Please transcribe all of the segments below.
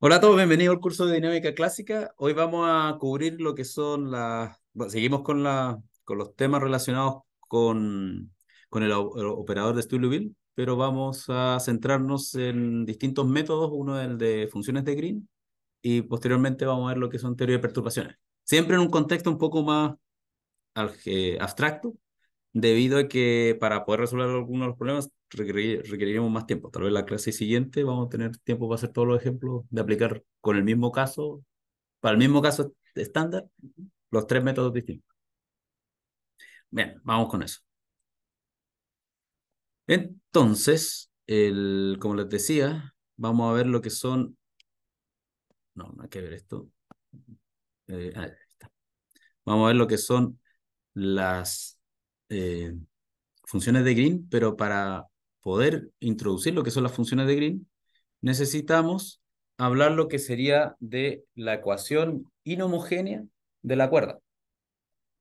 Hola a todos, bienvenidos al curso de Dinámica Clásica. Hoy vamos a cubrir lo que son las... seguimos con, la, con los temas relacionados con, con el, operador de Studio pero vamos a centrarnos en distintos métodos. Uno el de funciones de Green y posteriormente vamos a ver lo que son teoría de perturbaciones. Siempre en un contexto un poco más eh, abstracto, debido a que para poder resolver algunos de los problemas requeriríamos más tiempo. Tal vez la clase siguiente vamos a tener tiempo para hacer todos los ejemplos, de aplicar con el mismo caso, para el mismo caso estándar, los tres métodos distintos. Bien, vamos con eso. Entonces, como les decía, vamos a ver lo que son... No, no hay que ver esto. Eh, ahí está. Vamos a ver lo que son las eh, funciones de Green, pero para poder introducir lo que son las funciones de Green, necesitamos hablar lo que sería de la ecuación inhomogénea de la cuerda.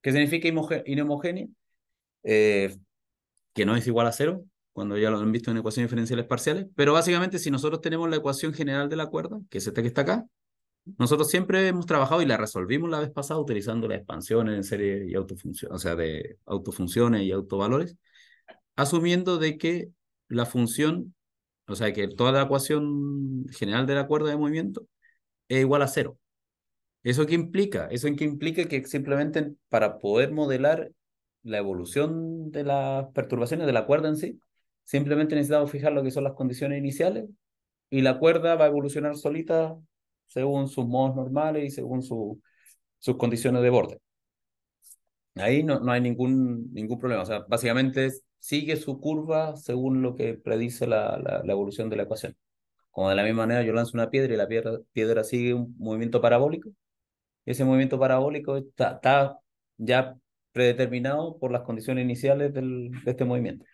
¿Qué significa inhomogénea? Eh, que no es igual a cero, cuando ya lo han visto en ecuaciones diferenciales parciales, pero básicamente si nosotros tenemos la ecuación general de la cuerda, que es esta que está acá, nosotros siempre hemos trabajado y la resolvimos la vez pasada utilizando las expansiones en serie y autofunciones, o sea, de autofunciones y autovalores, asumiendo de que la función, o sea, que toda la ecuación general de la cuerda de movimiento es igual a cero. ¿Eso qué implica? Eso en qué implica que simplemente para poder modelar la evolución de las perturbaciones de la cuerda en sí, simplemente necesitamos fijar lo que son las condiciones iniciales y la cuerda va a evolucionar solita según sus modos normales y según su, sus condiciones de borde. Ahí no, no hay ningún, ningún problema. O sea, básicamente es sigue su curva según lo que predice la, evolución de la ecuación. Como de la misma manera yo lanzo una piedra y la piedra, piedra sigue un movimiento parabólico, ese movimiento parabólico está, ya predeterminado por las condiciones iniciales del, de este movimiento.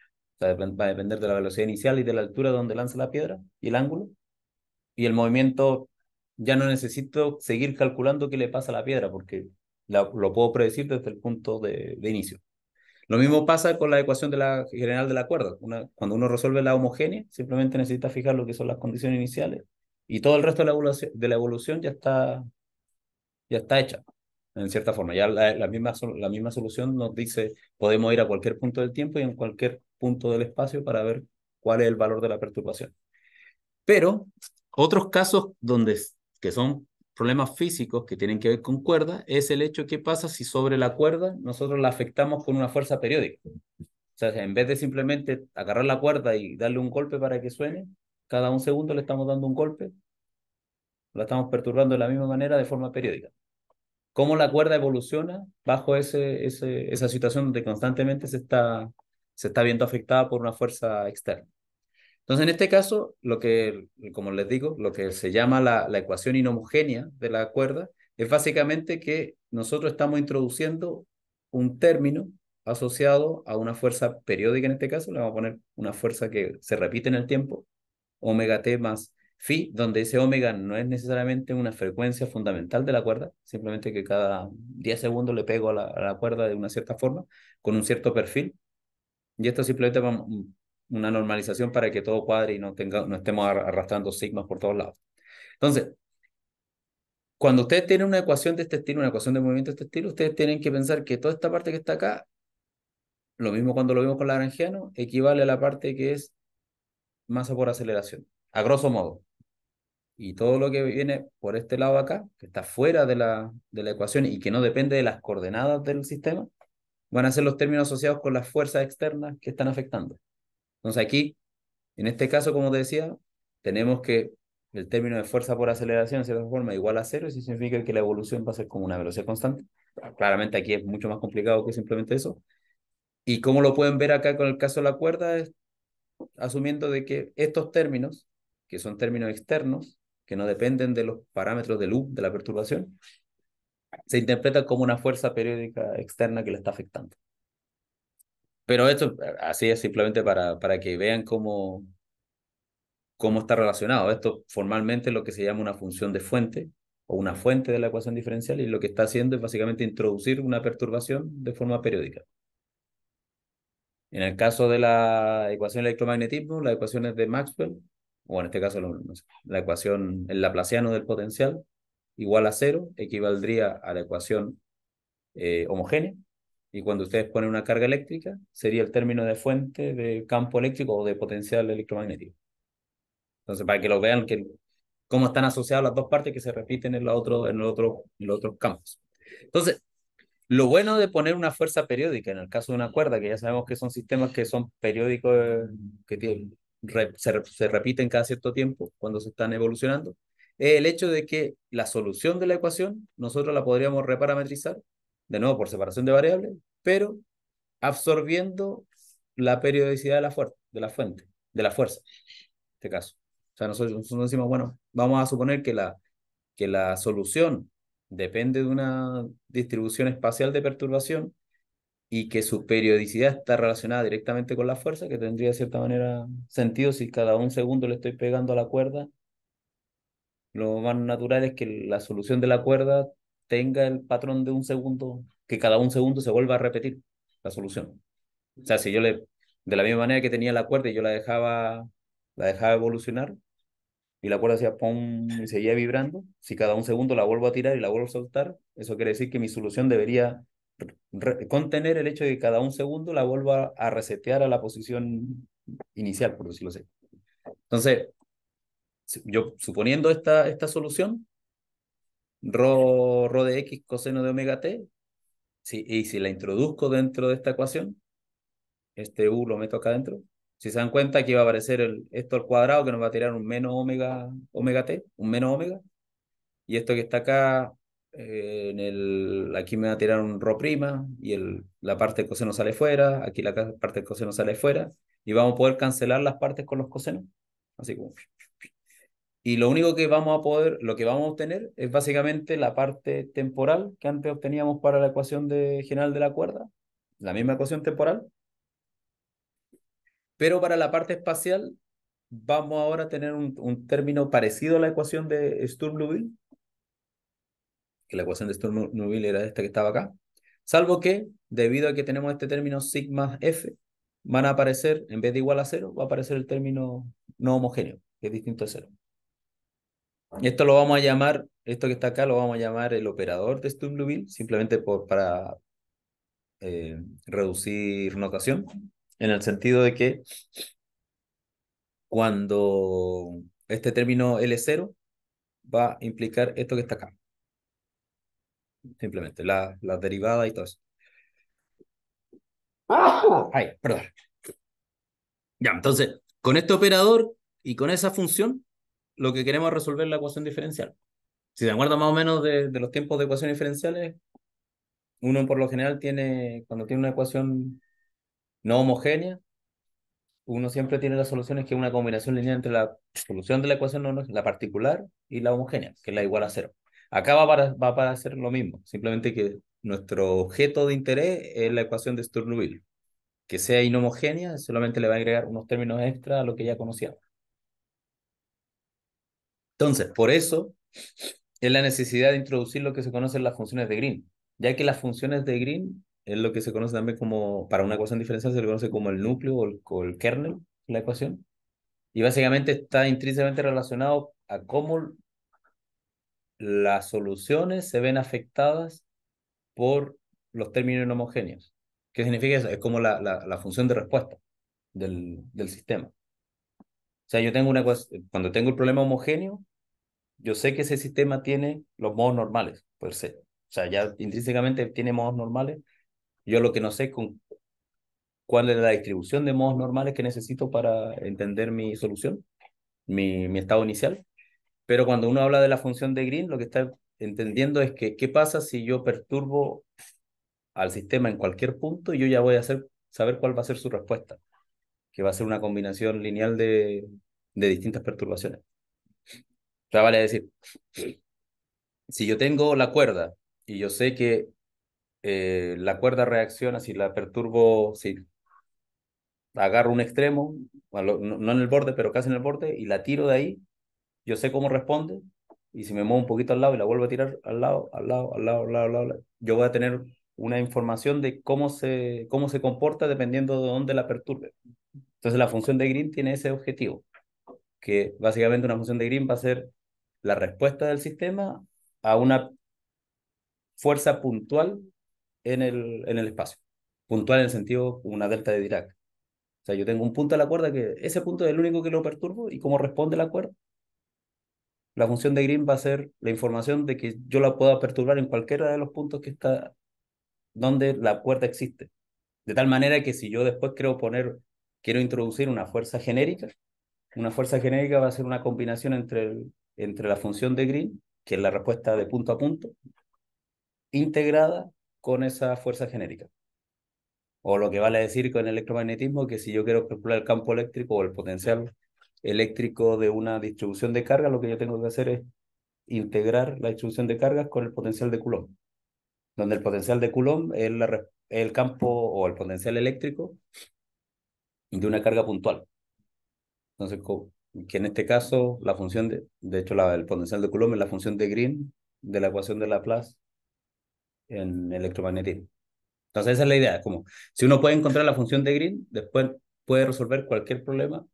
va a depender de la velocidad inicial y de la altura donde lanza la piedra y el ángulo. Y el movimiento ya no necesito seguir calculando qué le pasa a la piedra porque lo puedo predecir desde el punto de inicio. Lo mismo pasa con la ecuación de la, general de la cuerda. cuando uno resuelve la homogénea, simplemente necesita fijar lo que son las condiciones iniciales y todo el resto de la evolución, de la evolución ya, está, ya está hecha, en cierta forma. Ya la, la, misma, la misma solución nos dice, podemos ir a cualquier punto del tiempo y en cualquier punto del espacio para ver cuál es el valor de la perturbación. Pero otros casos donde, que son problemas físicos que tienen que ver con cuerda es el hecho que pasa si sobre la cuerda nosotros la afectamos con una fuerza periódica. O sea, en vez de simplemente agarrar la cuerda y darle un golpe para que suene, cada un segundo le estamos dando un golpe, la estamos perturbando de la misma manera de forma periódica. ¿Cómo la cuerda evoluciona bajo ese, esa situación donde constantemente se está, se está viendo afectada por una fuerza externa? Entonces, en este caso, lo que, como les digo, lo que se llama la, ecuación inhomogénea de la cuerda es básicamente que nosotros estamos introduciendo un término asociado a una fuerza periódica, en este caso, le vamos a poner una fuerza que se repite en el tiempo, omega t más phi, donde ese omega no es necesariamente una frecuencia fundamental de la cuerda, simplemente que cada 10 segundos le pego a la, cuerda de una cierta forma, con un cierto perfil, y esto simplemente una normalización para que todo cuadre y no, tenga, no estemos arrastrando sigmas por todos lados. Entonces, cuando ustedes tienen una ecuación de este estilo, una ecuación de movimiento de este estilo, ustedes tienen que pensar que toda esta parte que está acá, lo mismo cuando lo vimos con Lagrangiano, equivale a la parte que es masa por aceleración, a grosso modo. Y todo lo que viene por este lado acá, que está fuera de la, de la ecuación y que no depende de las coordenadas del sistema, van a ser los términos asociados con las fuerzas externas que están afectando. Entonces aquí, en este caso, como te decía, tenemos que el término de fuerza por aceleración, se cierta forma, igual a cero, eso significa que la evolución va a ser como una velocidad constante. Claramente aquí es mucho más complicado que simplemente eso. Y como lo pueden ver acá con el caso de la cuerda, es asumiendo de que estos términos, que son términos externos, que no dependen de los parámetros de luz de la perturbación, se interpretan como una fuerza periódica externa que le está afectando. Pero esto así es simplemente para, para que vean cómo, cómo está relacionado. Esto formalmente lo que se llama una función de fuente o una fuente de la ecuación diferencial y lo que está haciendo es básicamente introducir una perturbación de forma periódica. En el caso de la ecuación electromagnetismo, la ecuación ecuaciones de Maxwell, o en este caso la ecuación, el laplaciano del potencial, igual a cero, equivaldría a la ecuación eh, homogénea, y cuando ustedes ponen una carga eléctrica, sería el término de fuente de campo eléctrico o de potencial electromagnético. Entonces, para que lo vean, que, cómo están asociadas las dos partes que se repiten en, otro, en, otro, los otros campos. Entonces, lo bueno de poner una fuerza periódica, en el caso de una cuerda, que ya sabemos que son sistemas que son periódicos, que tienen, se, se repiten cada cierto tiempo cuando se están evolucionando, es el hecho de que la solución de la ecuación nosotros la podríamos reparametrizar de nuevo por separación de variables, pero absorbiendo la periodicidad de la, de la fuente, de la fuerza, en este caso. O sea, nosotros, decimos, bueno, vamos a suponer que la, que la solución depende de una distribución espacial de perturbación y que su periodicidad está relacionada directamente con la fuerza, que tendría de cierta manera sentido si cada un segundo le estoy pegando a la cuerda. Lo más natural es que la solución de la cuerda tenga el patrón de un segundo, que cada un segundo se vuelva a repetir la solución. O sea, si yo le, de la misma manera que tenía la cuerda y yo la dejaba, la dejaba evolucionar y la cuerda hacía pum y seguía vibrando, si cada un segundo la vuelvo a tirar y la vuelvo a soltar, eso quiere decir que mi solución debería contener el hecho de que cada un segundo la vuelva a resetear a la posición inicial, por decirlo así. Entonces, yo suponiendo esta, esta solución, Rho, de X coseno de omega T, y si la introduzco dentro de esta ecuación, este U lo meto acá adentro, si se dan cuenta, aquí va a aparecer el, esto al cuadrado que nos va a tirar un menos omega, omega t, un menos omega. Y esto que está acá, eh, en el, aquí me va a tirar un ro prima y el, la parte del coseno sale fuera, aquí la parte del coseno sale fuera. Y vamos a poder cancelar las partes con los cosenos. Así como... Y lo único que vamos a poder, lo que vamos a obtener es básicamente la parte temporal que antes obteníamos para la ecuación de, general de la cuerda, la misma ecuación temporal. Pero para la parte espacial vamos ahora a tener un, un término parecido a la ecuación de Sturm-Liouville, que la ecuación de Sturm-Liouville era esta que estaba acá, salvo que debido a que tenemos este término sigma f, van a aparecer, en vez de igual a cero, va a aparecer el término no homogéneo, que es distinto a cero. Esto lo vamos a llamar, esto que está acá lo vamos a llamar el operador de Stumbleville, simplemente por, para eh, reducir notación, en el sentido de que cuando este término L0 va a implicar esto que está acá. Simplemente, la, la derivada y todo eso. ¡Ah! Ahí, perdón. Ya, entonces, con este operador y con esa función, lo que queremos resolver la ecuación diferencial. Si se acuerdan más o menos de, los tiempos de ecuaciones diferenciales, uno por lo general tiene, cuando tiene una ecuación no homogénea, uno siempre tiene las soluciones que es una combinación lineal entre la solución de la ecuación no, la particular y la homogénea, que es la igual a cero. Acá va para, va hacer lo mismo, simplemente que nuestro objeto de interés es la ecuación de sturm Que sea inhomogénea, solamente le va a agregar unos términos extra a lo que ya conocíamos. Entonces, por eso es la necesidad de introducir lo que se conocen las funciones de Green, ya que las funciones de Green es lo que se conoce también como, para una ecuación diferencial se le conoce como el núcleo o el, kernel de kernel, la ecuación, y básicamente está intrínsecamente relacionado a cómo las soluciones se ven afectadas por los términos homogéneos. ¿Qué significa eso? Es como la, función de respuesta del, del, sistema. O sea, yo tengo una cuando tengo el problema homogéneo, yo sé que ese sistema tiene los modos normales, per ser O sea, ya intrínsecamente tiene modos normales. Yo lo que no sé es con cuál es la distribución de modos normales que necesito para entender mi solución, mi, mi estado inicial. Pero cuando uno habla de la función de Green, lo que está entendiendo es que qué pasa si yo perturbo al sistema en cualquier punto y yo ya voy a hacer, saber cuál va a ser su respuesta, que va a ser una combinación lineal de, de distintas perturbaciones sea, vale decir, si yo tengo la cuerda y yo sé que eh, la cuerda reacciona si la perturbo, si agarro un extremo, no, no en el borde, pero casi en el borde, y la tiro de ahí, yo sé cómo responde, y si me muevo un poquito al lado y la vuelvo a tirar al lado, al lado, al lado, al lado, al lado, yo voy a tener una información de cómo se, cómo se comporta dependiendo de dónde la perturbe. Entonces la función de Green tiene ese objetivo, que básicamente una función de Green va a ser la respuesta del sistema a una fuerza puntual en el, en el espacio. Puntual en el sentido una delta de Dirac. O sea, yo tengo un punto de la cuerda que ese punto es el único que lo perturbo y cómo responde la cuerda, la función de Green va a ser la información de que yo la pueda perturbar en cualquiera de los puntos que está donde la cuerda existe. De tal manera que si yo después quiero poner, quiero introducir una fuerza genérica, una fuerza genérica va a ser una combinación entre el, entre la función de Green, que es la respuesta de punto a punto, integrada con esa fuerza genérica. O lo que vale decir con el electromagnetismo, que si yo quiero calcular el campo eléctrico o el potencial eléctrico de una distribución de carga, lo que yo tengo que hacer es integrar la distribución de cargas con el potencial de Coulomb, donde el potencial de Coulomb es el campo o el potencial eléctrico de una carga puntual. Entonces, que en este caso la función, de, de hecho la, el potencial de Coulomb es la función de Green de la ecuación de Laplace en electromagnetismo. Entonces esa es la idea, como si uno puede encontrar la función de Green, después puede resolver cualquier problema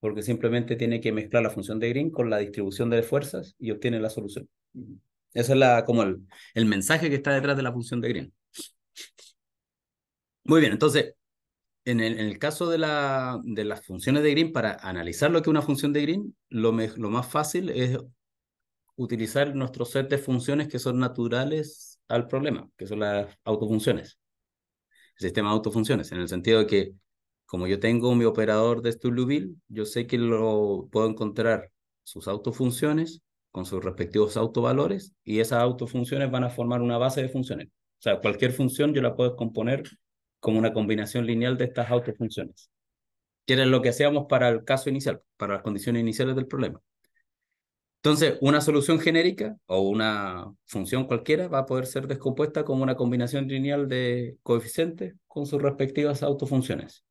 porque simplemente tiene que mezclar la función de Green con la distribución de fuerzas y obtiene la solución. Ese es la, como el, el mensaje que está detrás de la función de Green. Muy bien, entonces, en el, caso de, las funciones de Green, para analizar lo que es una función de Green, lo, más fácil es utilizar nuestro set de funciones que son naturales al problema, que son las autofunciones. El sistema de autofunciones, en el sentido de que como yo tengo mi operador de Sturm-Liouville, yo sé que lo puedo encontrar sus autofunciones con sus respectivos autovalores y esas autofunciones van a formar una base de funciones. O sea, cualquier función yo la puedo componer como una combinación lineal de estas autofunciones, que era lo que hacíamos para el caso inicial, para las condiciones iniciales del problema. Entonces, una solución genérica o una función cualquiera va a poder ser descompuesta como una combinación lineal de coeficientes con sus respectivas autofunciones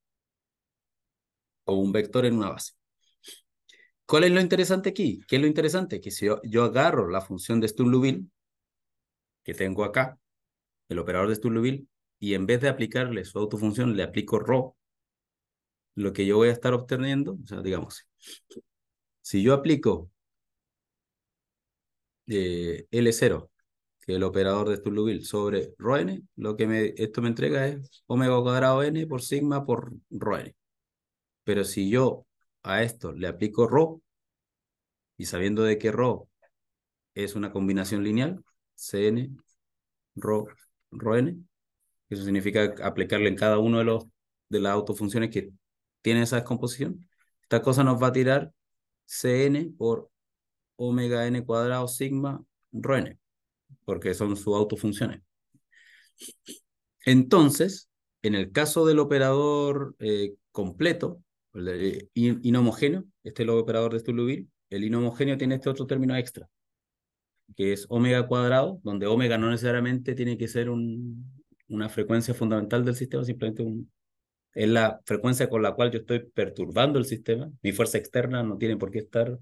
o un vector en una base. ¿Cuál es lo interesante aquí? ¿Qué es lo interesante? Que si yo, agarro la función de sturm que tengo acá, el operador de sturm y en vez de aplicarle su autofunción, le aplico RO, lo que yo voy a estar obteniendo, o sea, digamos, si yo aplico eh, L0, que es el operador de Sturluville, sobre N. lo que me, esto me entrega es omega cuadrado n por sigma por N. Pero si yo a esto le aplico Rho. y sabiendo de que Rho. es una combinación lineal, cn, ro N. Eso significa aplicarle en cada uno de, los, de las autofunciones que tiene esa descomposición. Esta cosa nos va a tirar Cn por omega n cuadrado sigma rho n, porque son sus autofunciones. Entonces, en el caso del operador eh, completo, el eh, inhomogéneo, este es el operador de Sturm-Liouville el inhomogéneo tiene este otro término extra, que es omega cuadrado, donde omega no necesariamente tiene que ser un, una frecuencia fundamental del sistema, simplemente es la frecuencia con la cual yo estoy perturbando el sistema. Mi fuerza externa no tiene por qué estar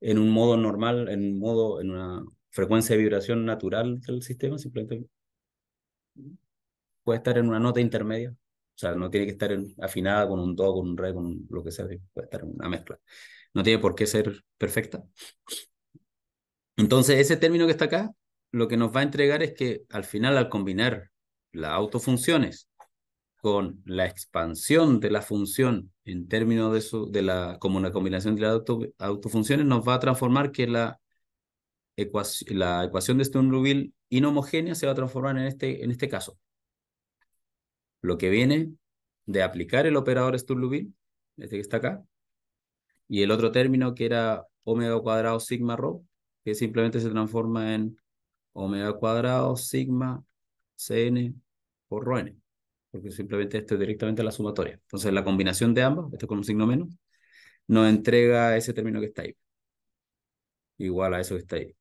en un modo normal, en un modo, en una frecuencia de vibración natural del sistema, simplemente puede estar en una nota intermedia. O sea, no tiene que estar afinada con un do, con un re, con lo que sea, puede estar en una mezcla. No tiene por qué ser perfecta. Entonces, ese término que está acá, lo que nos va a entregar es que al final, al combinar las autofunciones con la expansión de la función en términos de, su, de la, como una combinación de las autofunciones, nos va a transformar que la, ecuación, la ecuación de Sturm-Liouville inhomogénea se va a transformar en este, en este caso. Lo que viene de aplicar el operador sturm este que está acá, y el otro término que era omega cuadrado sigma rho, que simplemente se transforma en omega cuadrado sigma Cn por ρn, porque simplemente esto es directamente la sumatoria. Entonces la combinación de ambas, esto con un signo menos, nos entrega ese término que está ahí. Igual a eso que está ahí.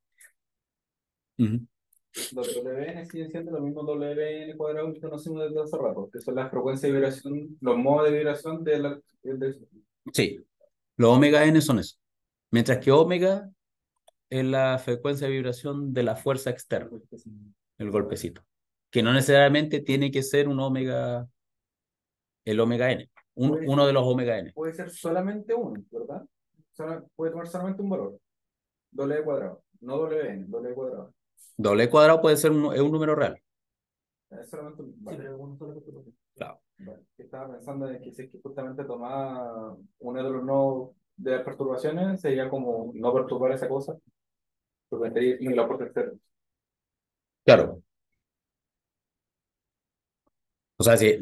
Los WN siguen siendo lo mismo WN cuadrado que conocimos desde hace rato, que son las frecuencias de vibración, los modos de vibración de la... Sí, los omega n son eso. Mientras que omega es la frecuencia de vibración de la fuerza externa, el golpecito que no necesariamente tiene que ser un omega, el omega N, uno de los omega N. Puede ser solamente uno, ¿verdad? puede tomar solamente un valor, doble cuadrado, no doble n doble cuadrado. doble cuadrado puede ser un, número real. Es solamente un, Claro. Estaba pensando en que si que justamente tomaba uno de los no de las perturbaciones sería como no perturbar esa cosa, porque sería un Claro, o sea, si,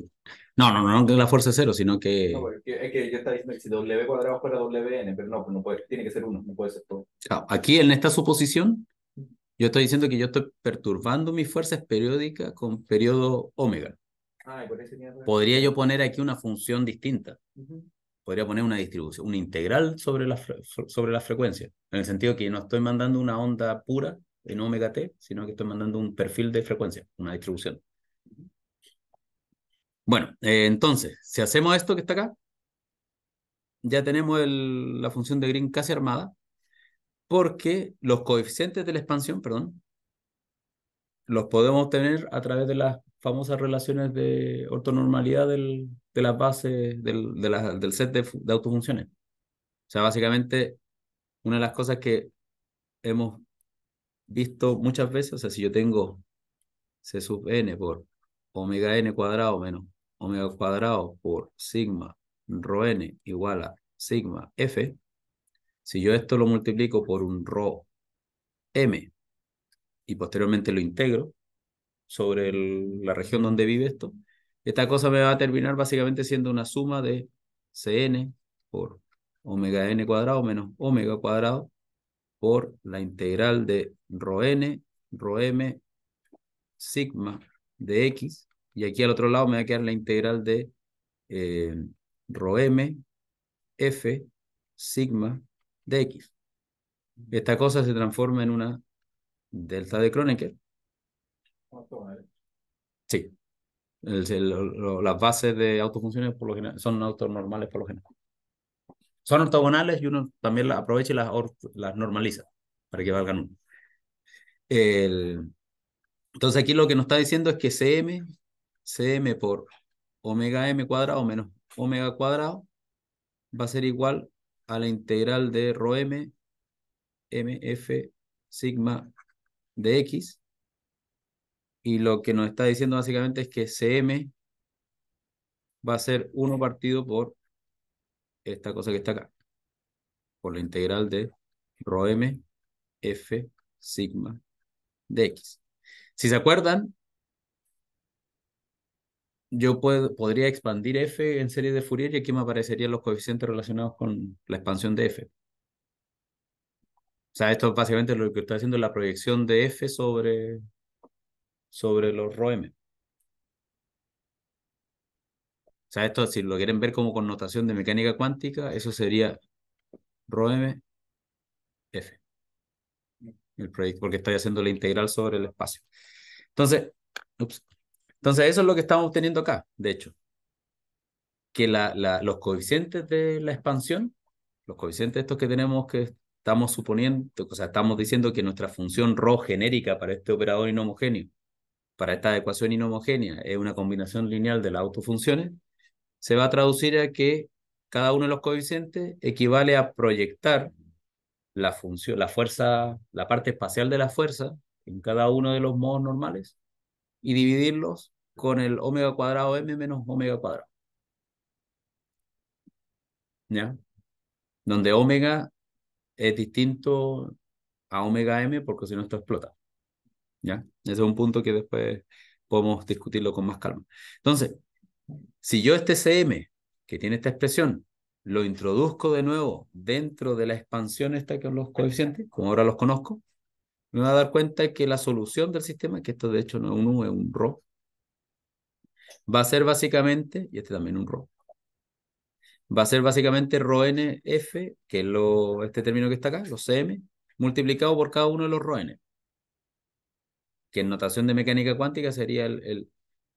no, no, no, no que la fuerza es cero, sino que... No, es que, yo estaba diciendo que si W cuadrado fuera WN, pero no, pues no puede, tiene que ser uno, no puede ser todo. Ah, aquí en esta suposición, yo estoy diciendo que yo estoy perturbando mis fuerzas periódicas con periodo omega. por eso Podría yo poner aquí una función distinta. Podría poner una distribución, una integral sobre la, sobre la frecuencia, en el sentido que no estoy mandando una onda pura en omega t, sino que estoy mandando un perfil de frecuencia, una distribución. Bueno, eh, entonces, si hacemos esto que está acá, ya tenemos la función de Green casi armada, porque los coeficientes de la expansión, perdón, los podemos obtener a través de las famosas relaciones de ortonormalidad del, de las bases del, del set de, de, autofunciones. O sea, básicamente, una de las cosas que hemos visto muchas veces, o sea, si yo tengo C sub n por omega n cuadrado menos omega cuadrado por sigma rho n igual a sigma f, si yo esto lo multiplico por un rho m y posteriormente lo integro sobre la región donde vive esto, esta cosa me va a terminar básicamente siendo una suma de Cn por omega n cuadrado menos omega cuadrado por la integral de rho n, rho m, sigma de x y aquí al otro lado me va a quedar la integral de eh, rho m, f, sigma, de X. Esta cosa se transforma en una delta de Kronecker. Sí. las bases de autofunciones son autonormales por lo general. Son ortogonales y uno también las aprovecha y las, normaliza para que valgan uno. entonces aquí lo que nos está diciendo es que Cm Cm por omega m cuadrado menos omega cuadrado va a ser igual a la integral de rho m, mf, sigma de x. Y lo que nos está diciendo básicamente es que Cm va a ser 1 partido por esta cosa que está acá, por la integral de rho m, f, sigma de x. Si se acuerdan, yo puedo, podría expandir f en serie de Fourier y aquí me aparecerían los coeficientes relacionados con la expansión de f. O sea, esto básicamente lo que estoy haciendo la proyección de f sobre, sobre los ρ O sea, esto si lo quieren ver como connotación de mecánica cuántica, eso sería ρm f. El porque estoy haciendo la integral sobre el espacio. Entonces, ups. Entonces, eso es lo que estamos obteniendo acá, de hecho. Que los coeficientes de la expansión, los coeficientes estos que tenemos que estamos suponiendo, o sea, estamos diciendo que nuestra función ro genérica para este operador inhomogéneo, para esta ecuación inhomogénea, es una combinación lineal de las autofunciones, se va a traducir a que cada uno de los coeficientes equivale a proyectar la función, la fuerza, la parte espacial de la fuerza en cada uno de los modos normales y dividirlos con el omega cuadrado m menos omega cuadrado. ¿Ya? Donde omega es distinto a omega m porque si no esto explota. ¿Ya? Ese es un punto que después podemos discutirlo con más calma. Entonces, si yo este CM que tiene esta expresión lo introduzco de nuevo dentro de la expansión esta que los coeficientes, como ahora los conozco, me va a dar cuenta que la solución del sistema, que esto de hecho no es un U, es un RO, va a ser básicamente, y este también un RO, va a ser básicamente N F, que es lo, este término que está acá, los CM, multiplicado por cada uno de los N que en notación de mecánica cuántica sería el, el,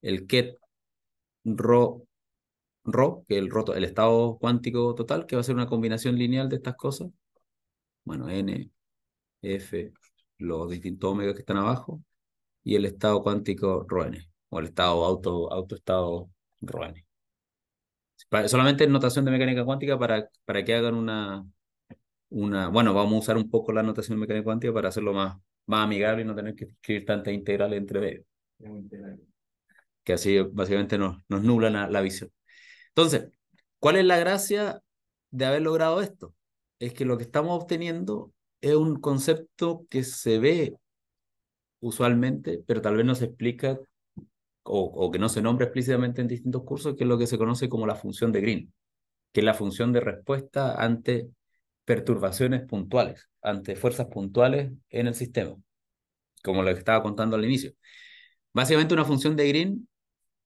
el KET RO, Rho, que es el, roto, el estado cuántico total, que va a ser una combinación lineal de estas cosas. Bueno, N, F, los distintos ómegas que están abajo, y el estado cuántico Roene, o el estado auto, autoestado Roene. Solamente notación de mecánica cuántica para, para que hagan una, una... Bueno, vamos a usar un poco la notación de mecánica cuántica para hacerlo más, amigable y no tener que escribir tantas integrales entre medio. Que así básicamente nos, nos la visión. Entonces, ¿cuál es la gracia de haber logrado esto? Es que lo que estamos obteniendo es un concepto que se ve usualmente, pero tal vez no se explica o, que no se nombra explícitamente en distintos cursos, que es lo que se conoce como la función de Green, que es la función de respuesta ante perturbaciones puntuales, ante fuerzas puntuales en el sistema, como lo que estaba contando al inicio. Básicamente una función de Green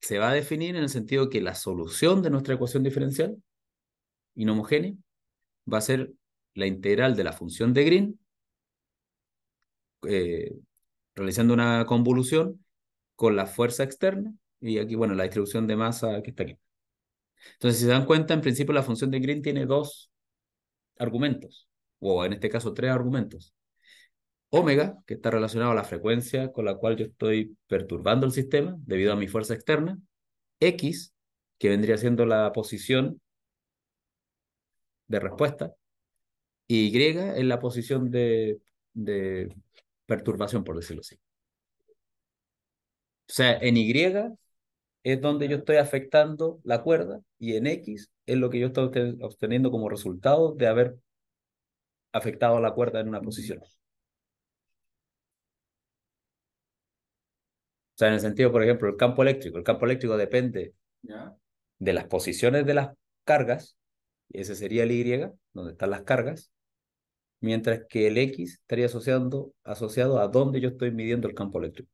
se va a definir en el sentido que la solución de nuestra ecuación diferencial inhomogénea va a ser la integral de la función de Green, eh, realizando una convolución con la fuerza externa y aquí, bueno, la distribución de masa que está aquí. Entonces, si se dan cuenta, en principio la función de Green tiene dos argumentos, o en este caso tres argumentos. Omega, que está relacionado a la frecuencia con la cual yo estoy perturbando el sistema debido a mi fuerza externa. X, que vendría siendo la posición de respuesta y Y en la posición de, perturbación, por decirlo así. O sea, en Y es donde yo estoy afectando la cuerda y en X es lo que yo estoy obteniendo como resultado de haber afectado la cuerda en una posición. O sea, en el sentido, por ejemplo, el campo eléctrico. El campo eléctrico depende de las posiciones de las cargas. Ese sería el Y, donde están las cargas mientras que el X estaría asociado, asociado a dónde yo estoy midiendo el campo eléctrico,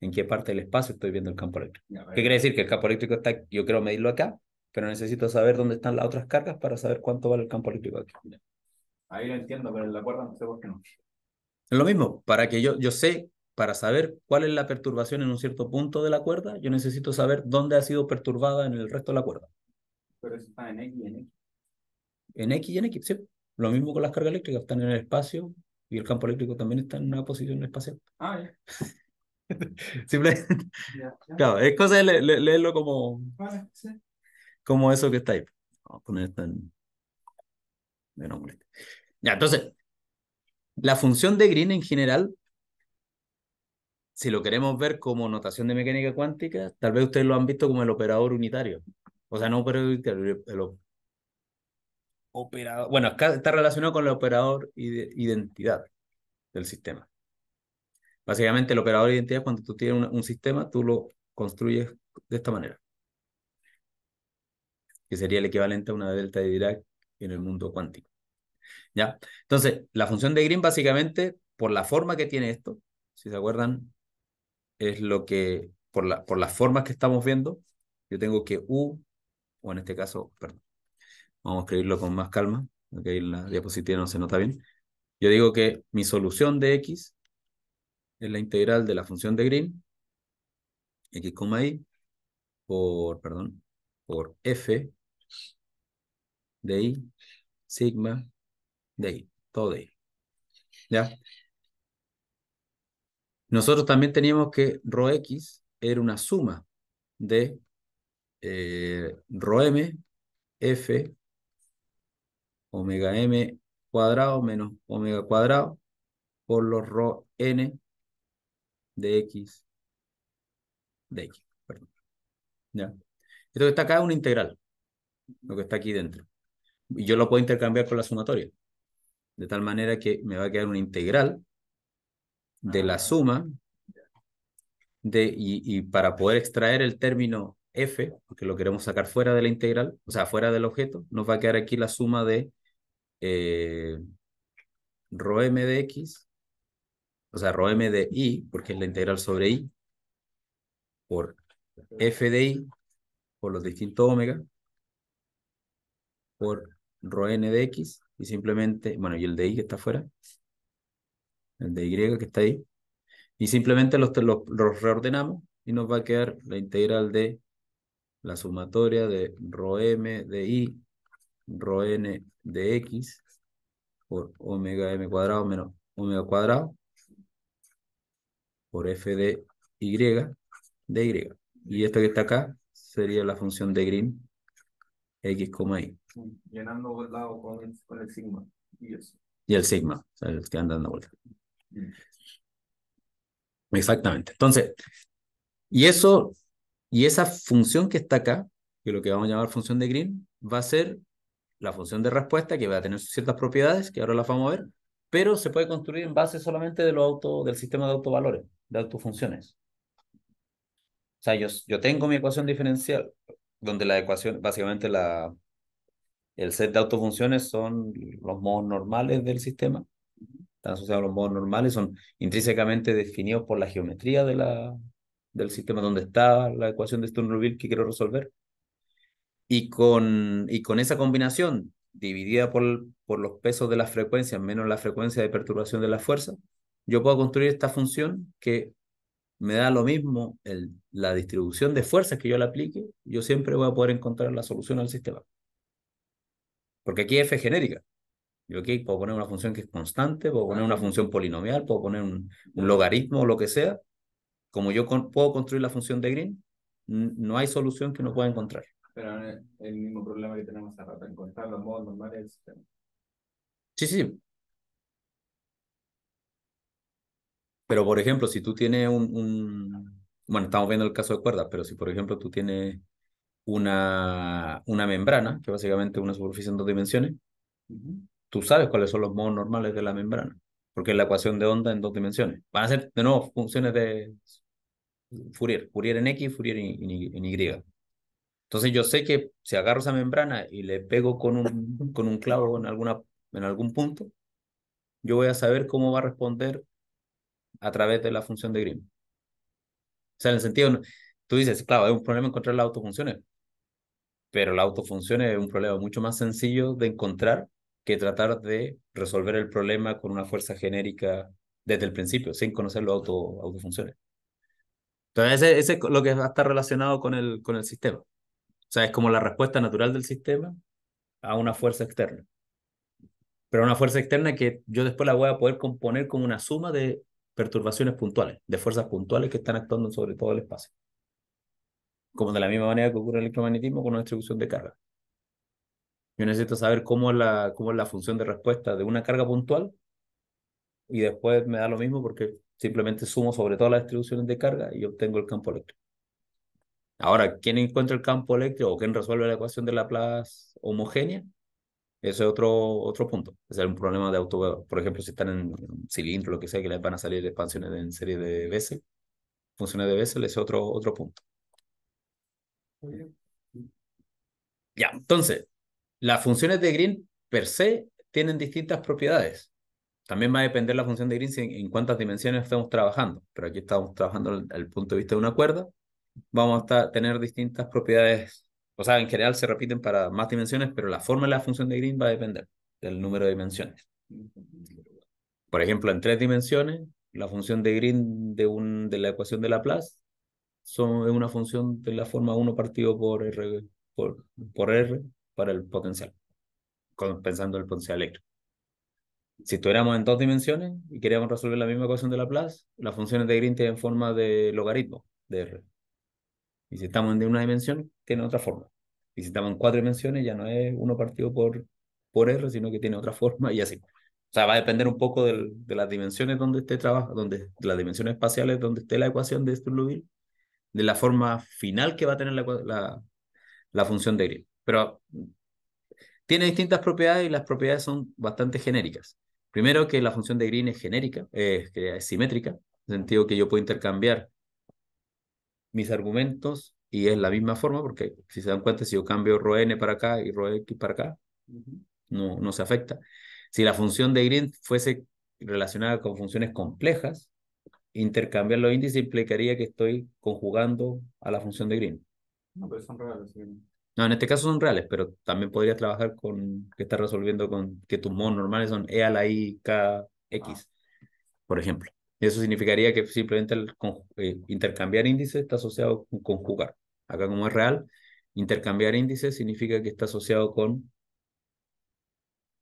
en qué parte del espacio estoy viendo el campo eléctrico. ¿Qué quiere decir? Que el campo eléctrico está, yo quiero medirlo acá, pero necesito saber dónde están las otras cargas para saber cuánto vale el campo eléctrico aquí. Ahí lo entiendo, pero en la cuerda no sé por qué no. Es lo mismo, para que yo, yo sé, para saber cuál es la perturbación en un cierto punto de la cuerda, yo necesito saber dónde ha sido perturbada en el resto de la cuerda. Pero eso está en X y en X. En X y en X, sí. Lo mismo con las cargas eléctricas, están en el espacio y el campo eléctrico también está en una posición espacial. Ah, ya. Simplemente. Claro, es cosa de leerlo como. Como eso que está ahí. Vamos a poner esto en. Ya, entonces. La función de Green en general si lo queremos ver como notación de mecánica cuántica, tal vez ustedes lo han visto como el operador unitario. O sea, no operador unitario, el operador, bueno, está relacionado con el operador de identidad del sistema. Básicamente el operador identidad, cuando tú tienes un, sistema, tú lo construyes de esta manera, que sería el equivalente a una delta de Dirac en el mundo cuántico. ¿Ya? Entonces, la función de Green básicamente, por la forma que tiene esto, si se acuerdan, es lo que, por, la, por las formas que estamos viendo, yo tengo que U, o en este caso, perdón, vamos a escribirlo con más calma, porque la diapositiva no se nota bien. Yo digo que mi solución de x es la integral de la función de Green, x, y, por, perdón, por f de i, sigma de i, todo de i. ¿Ya? Nosotros también teníamos que rho x era una suma de eh, rho m, f omega m cuadrado menos omega cuadrado por los rho n de x de x. Perdón. ¿Ya? Esto que está acá es una integral, lo que está aquí dentro. Y yo lo puedo intercambiar con la sumatoria, de tal manera que me va a quedar una integral de la suma de, y, y para poder extraer el término f, porque lo queremos sacar fuera de la integral, o sea, fuera del objeto, nos va a quedar aquí la suma de eh, m de x, o sea, m de i, porque es la integral sobre i por f de i, por los distintos omega, por n de x, y simplemente, bueno, y el de i que está afuera, el de y que está ahí, y simplemente los, los, reordenamos y nos va a quedar la integral de la sumatoria de m de i, n de x por omega m cuadrado menos omega cuadrado por f de y de y. Y esto que está acá sería la función de Green x, y. Llenando el lado con el, sigma. Y, y el sigma, que dando vuelta. Mm. Exactamente. Entonces, y eso, y esa función que está acá, que lo que vamos a llamar función de Green, va a ser la función de respuesta que va a tener ciertas propiedades, que ahora las vamos a ver, pero se puede construir en base solamente de lo auto, del sistema de autovalores, de autofunciones. O sea, yo, tengo mi ecuación diferencial, donde la ecuación, básicamente la, el set de autofunciones son los modos normales del sistema, están asociados los modos normales, son intrínsecamente definidos por la geometría de la, del sistema donde está la ecuación de Sturm-Liouville que quiero resolver. Y con, y con esa combinación dividida por, por los pesos de las frecuencias menos la frecuencia de perturbación de la fuerza, yo puedo construir esta función que me da lo mismo la distribución de fuerzas que yo la aplique, yo siempre voy a poder encontrar la solución al sistema. Porque aquí F es genérica. Yo aquí puedo poner una función que es constante, puedo poner una función polinomial, puedo poner un, logaritmo o lo que sea. Como yo puedo construir la función de Green, no hay solución que no pueda encontrar. Pero el mismo problema que tenemos hasta rato, encontrar los modos normales. Sí, sí. Pero por ejemplo, si tú tienes un, un, Bueno, estamos viendo el caso de cuerdas, pero si por ejemplo tú tienes una, una membrana, que básicamente es una superficie en dos dimensiones, tú sabes cuáles son los modos normales de la membrana, porque es la ecuación de onda en dos dimensiones. Van a ser, de nuevo, funciones de Fourier, Fourier en X, Fourier en Y. Entonces yo sé que si agarro esa membrana y le pego con un, con un clavo en, alguna, en algún punto, yo voy a saber cómo va a responder a través de la función de Grimm. O sea, en el sentido, tú dices, claro, es un problema encontrar las autofunciones, pero la autofunción es un problema mucho más sencillo de encontrar que tratar de resolver el problema con una fuerza genérica desde el principio, sin conocer las auto, autofunciones. Entonces, ese, ese es lo que va a estar relacionado con el, con el sistema. O sea, es como la respuesta natural del sistema a una fuerza externa. Pero una fuerza externa que yo después la voy a poder componer como una suma de perturbaciones puntuales, de fuerzas puntuales que están actuando sobre todo el espacio. Como de la misma manera que ocurre el electromagnetismo con una distribución de carga. Yo necesito saber cómo la, cómo es la función de respuesta de una carga puntual y después me da lo mismo porque simplemente sumo sobre todas las distribuciones de carga y obtengo el campo eléctrico. Ahora, ¿quién encuentra el campo eléctrico o quién resuelve la ecuación de Laplace homogénea? Ese es otro, otro punto. es un problema de auto. Por ejemplo, si están en un cilindro, lo que sea, que les van a salir expansiones en serie de Bessel, funciones de Bessel, ese es otro, otro punto. Ya, entonces, las funciones de Green per se tienen distintas propiedades. También va a depender la función de Green en, cuántas dimensiones estamos trabajando. Pero aquí estamos trabajando el, el punto de vista de una cuerda vamos a tener distintas propiedades, o sea, en general se repiten para más dimensiones, pero la forma de la función de Green va a depender del número de dimensiones. Por ejemplo, en tres dimensiones, la función de Green de, un, de la ecuación de Laplace son, es una función de la forma 1 partido por R, por, R para el potencial, compensando el potencial eléctrico. Si estuviéramos en dos dimensiones y queríamos resolver la misma ecuación de Laplace, las funciones de Green tienen forma de logaritmo de R. Y si estamos en una dimensión, tiene otra forma. Y si estamos en cuatro dimensiones, ya no es uno partido por, por R, sino que tiene otra forma y así. O sea, va a depender un poco de las dimensiones donde esté trabajo, donde, de las dimensiones espaciales donde esté la ecuación de Sturlubil, de la forma final que va a tener la, función de Green. Pero tiene distintas propiedades y las propiedades son bastante genéricas. Primero que la función de Green es genérica, es simétrica, en el sentido que yo puedo intercambiar mis argumentos y es la misma forma, porque si se dan cuenta, si yo cambio rho n para acá y rho x para acá, no, no se afecta. Si la función de Green fuese relacionada con funciones complejas, intercambiar los índices implicaría que estoy conjugando a la función de Green. No, pero son reales. No, en este caso son reales, pero también podrías trabajar con que estás resolviendo con que tus modos normales son E a la I, K, X, ah. por ejemplo eso significaría que simplemente eh, intercambiar índices está asociado con conjugar. Acá como es real, intercambiar índices significa que está asociado con,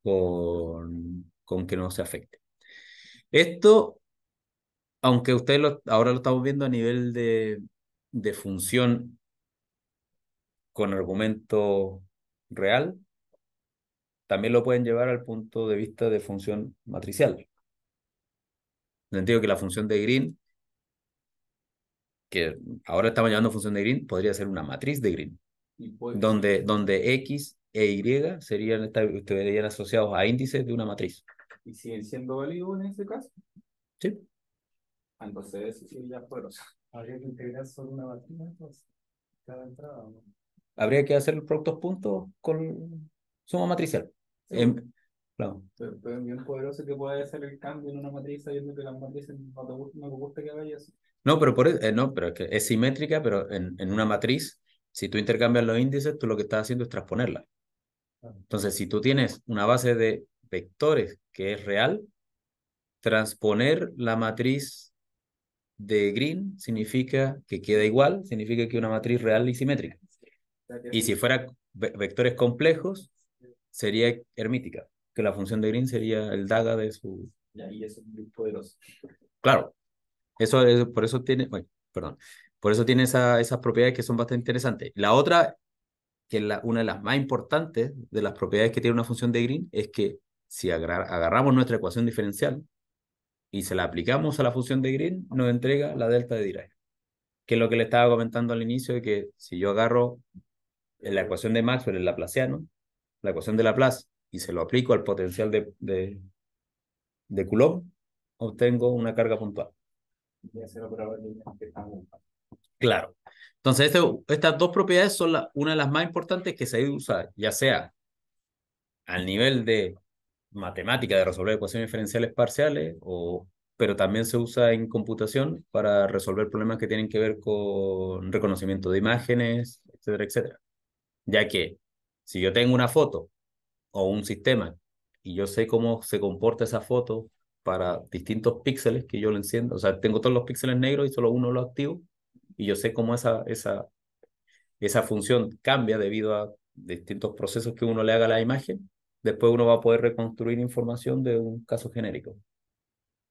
con, que no se afecte. Esto, aunque ustedes ahora lo estamos viendo a nivel de función con argumento real, también lo pueden llevar al punto de vista de función matricial. Entiendo que la función de Green, que ahora estamos llamando función de Green, podría ser una matriz de Green, donde, donde X e Y serían, estarían asociados a índices de una matriz. ¿Y siguen siendo válidos en ese caso? Sí. Entonces, sí, ya fueron. ¿Habría que integrar solo una matriz entonces? Cada entrada. ¿no? Habría que hacer productos puntos con suma matricial. Sí. Em, no. Pero, es bien poderoso que puede ser el cambio en una matriz sabiendo que las matrices no te no que vayas. No, pero por e, eh, pero es simétrica, pero en, una matriz, si tú intercambias los índices, tú lo que estás haciendo es transponerla. Entonces, si tú tienes una base de vectores que es real, transponer la matriz de Green significa que queda igual, significa que una matriz real y simétrica. Y si fuera vectores complejos, sería hermítica que la función de Green sería el daga de su... Y ahí es muy poderoso. Claro, eso es, por eso tiene, bueno, perdón, por eso tiene esa, esas propiedades que son bastante interesantes. La otra, que es la, una de las más importantes de las propiedades que tiene una función de Green, es que si agarramos nuestra ecuación diferencial y se la aplicamos a la función de Green, nos entrega la delta de Dirac, que es lo que le estaba comentando al inicio, de que si yo agarro la ecuación de Maxwell, el laplaciano, la ecuación de Laplace, y se lo aplico al potencial de, de, Coulomb, obtengo una carga puntual. Claro. Entonces, este, estas dos propiedades son una de las más importantes que se usa, ya sea al nivel de matemática, de resolver ecuaciones diferenciales parciales, o, pero también se usa en computación para resolver problemas que tienen que ver con reconocimiento de imágenes, etcétera, etcétera. Ya que si yo tengo una foto o un sistema y yo sé cómo se comporta esa foto para distintos píxeles que yo lo enciendo, o sea, tengo todos los píxeles negros y solo uno lo activo y yo sé cómo esa, esa, esa función cambia debido a distintos procesos que uno le haga a la imagen, después uno va a poder reconstruir información de un caso genérico. O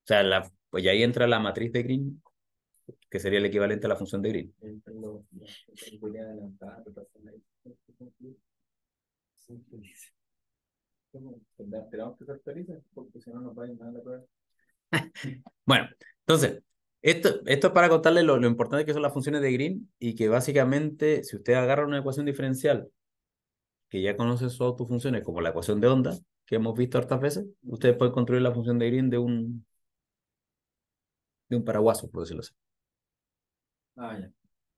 sea, la, pues ahí entra la matriz de Green, que sería el equivalente a la función de Green. Bueno, entonces, esto, esto es para contarles lo, importante que son las funciones de Green y que básicamente, si usted agarra una ecuación diferencial que ya conoce sus autofunciones, como la ecuación de onda, que hemos visto hartas veces, Usted puede construir la función de Green de un, de un paraguaso, por decirlo así. Ah,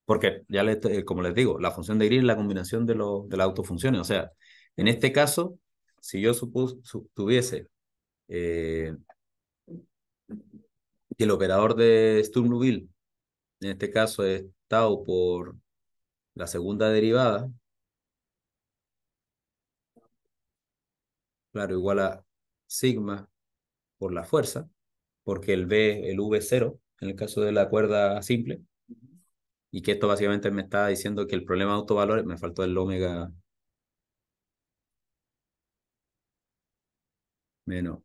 porque, ya eh, como les digo, la función de Green es la combinación de, de las autofunciones. O sea, en este caso, si yo supus, tuviese eh, que el operador de Sturm Sturmluville, en este caso es tau por la segunda derivada, claro, igual a sigma por la fuerza, porque el V, el V0, en el caso de la cuerda simple, y que esto básicamente me está diciendo que el problema de autovalores, me faltó el omega menos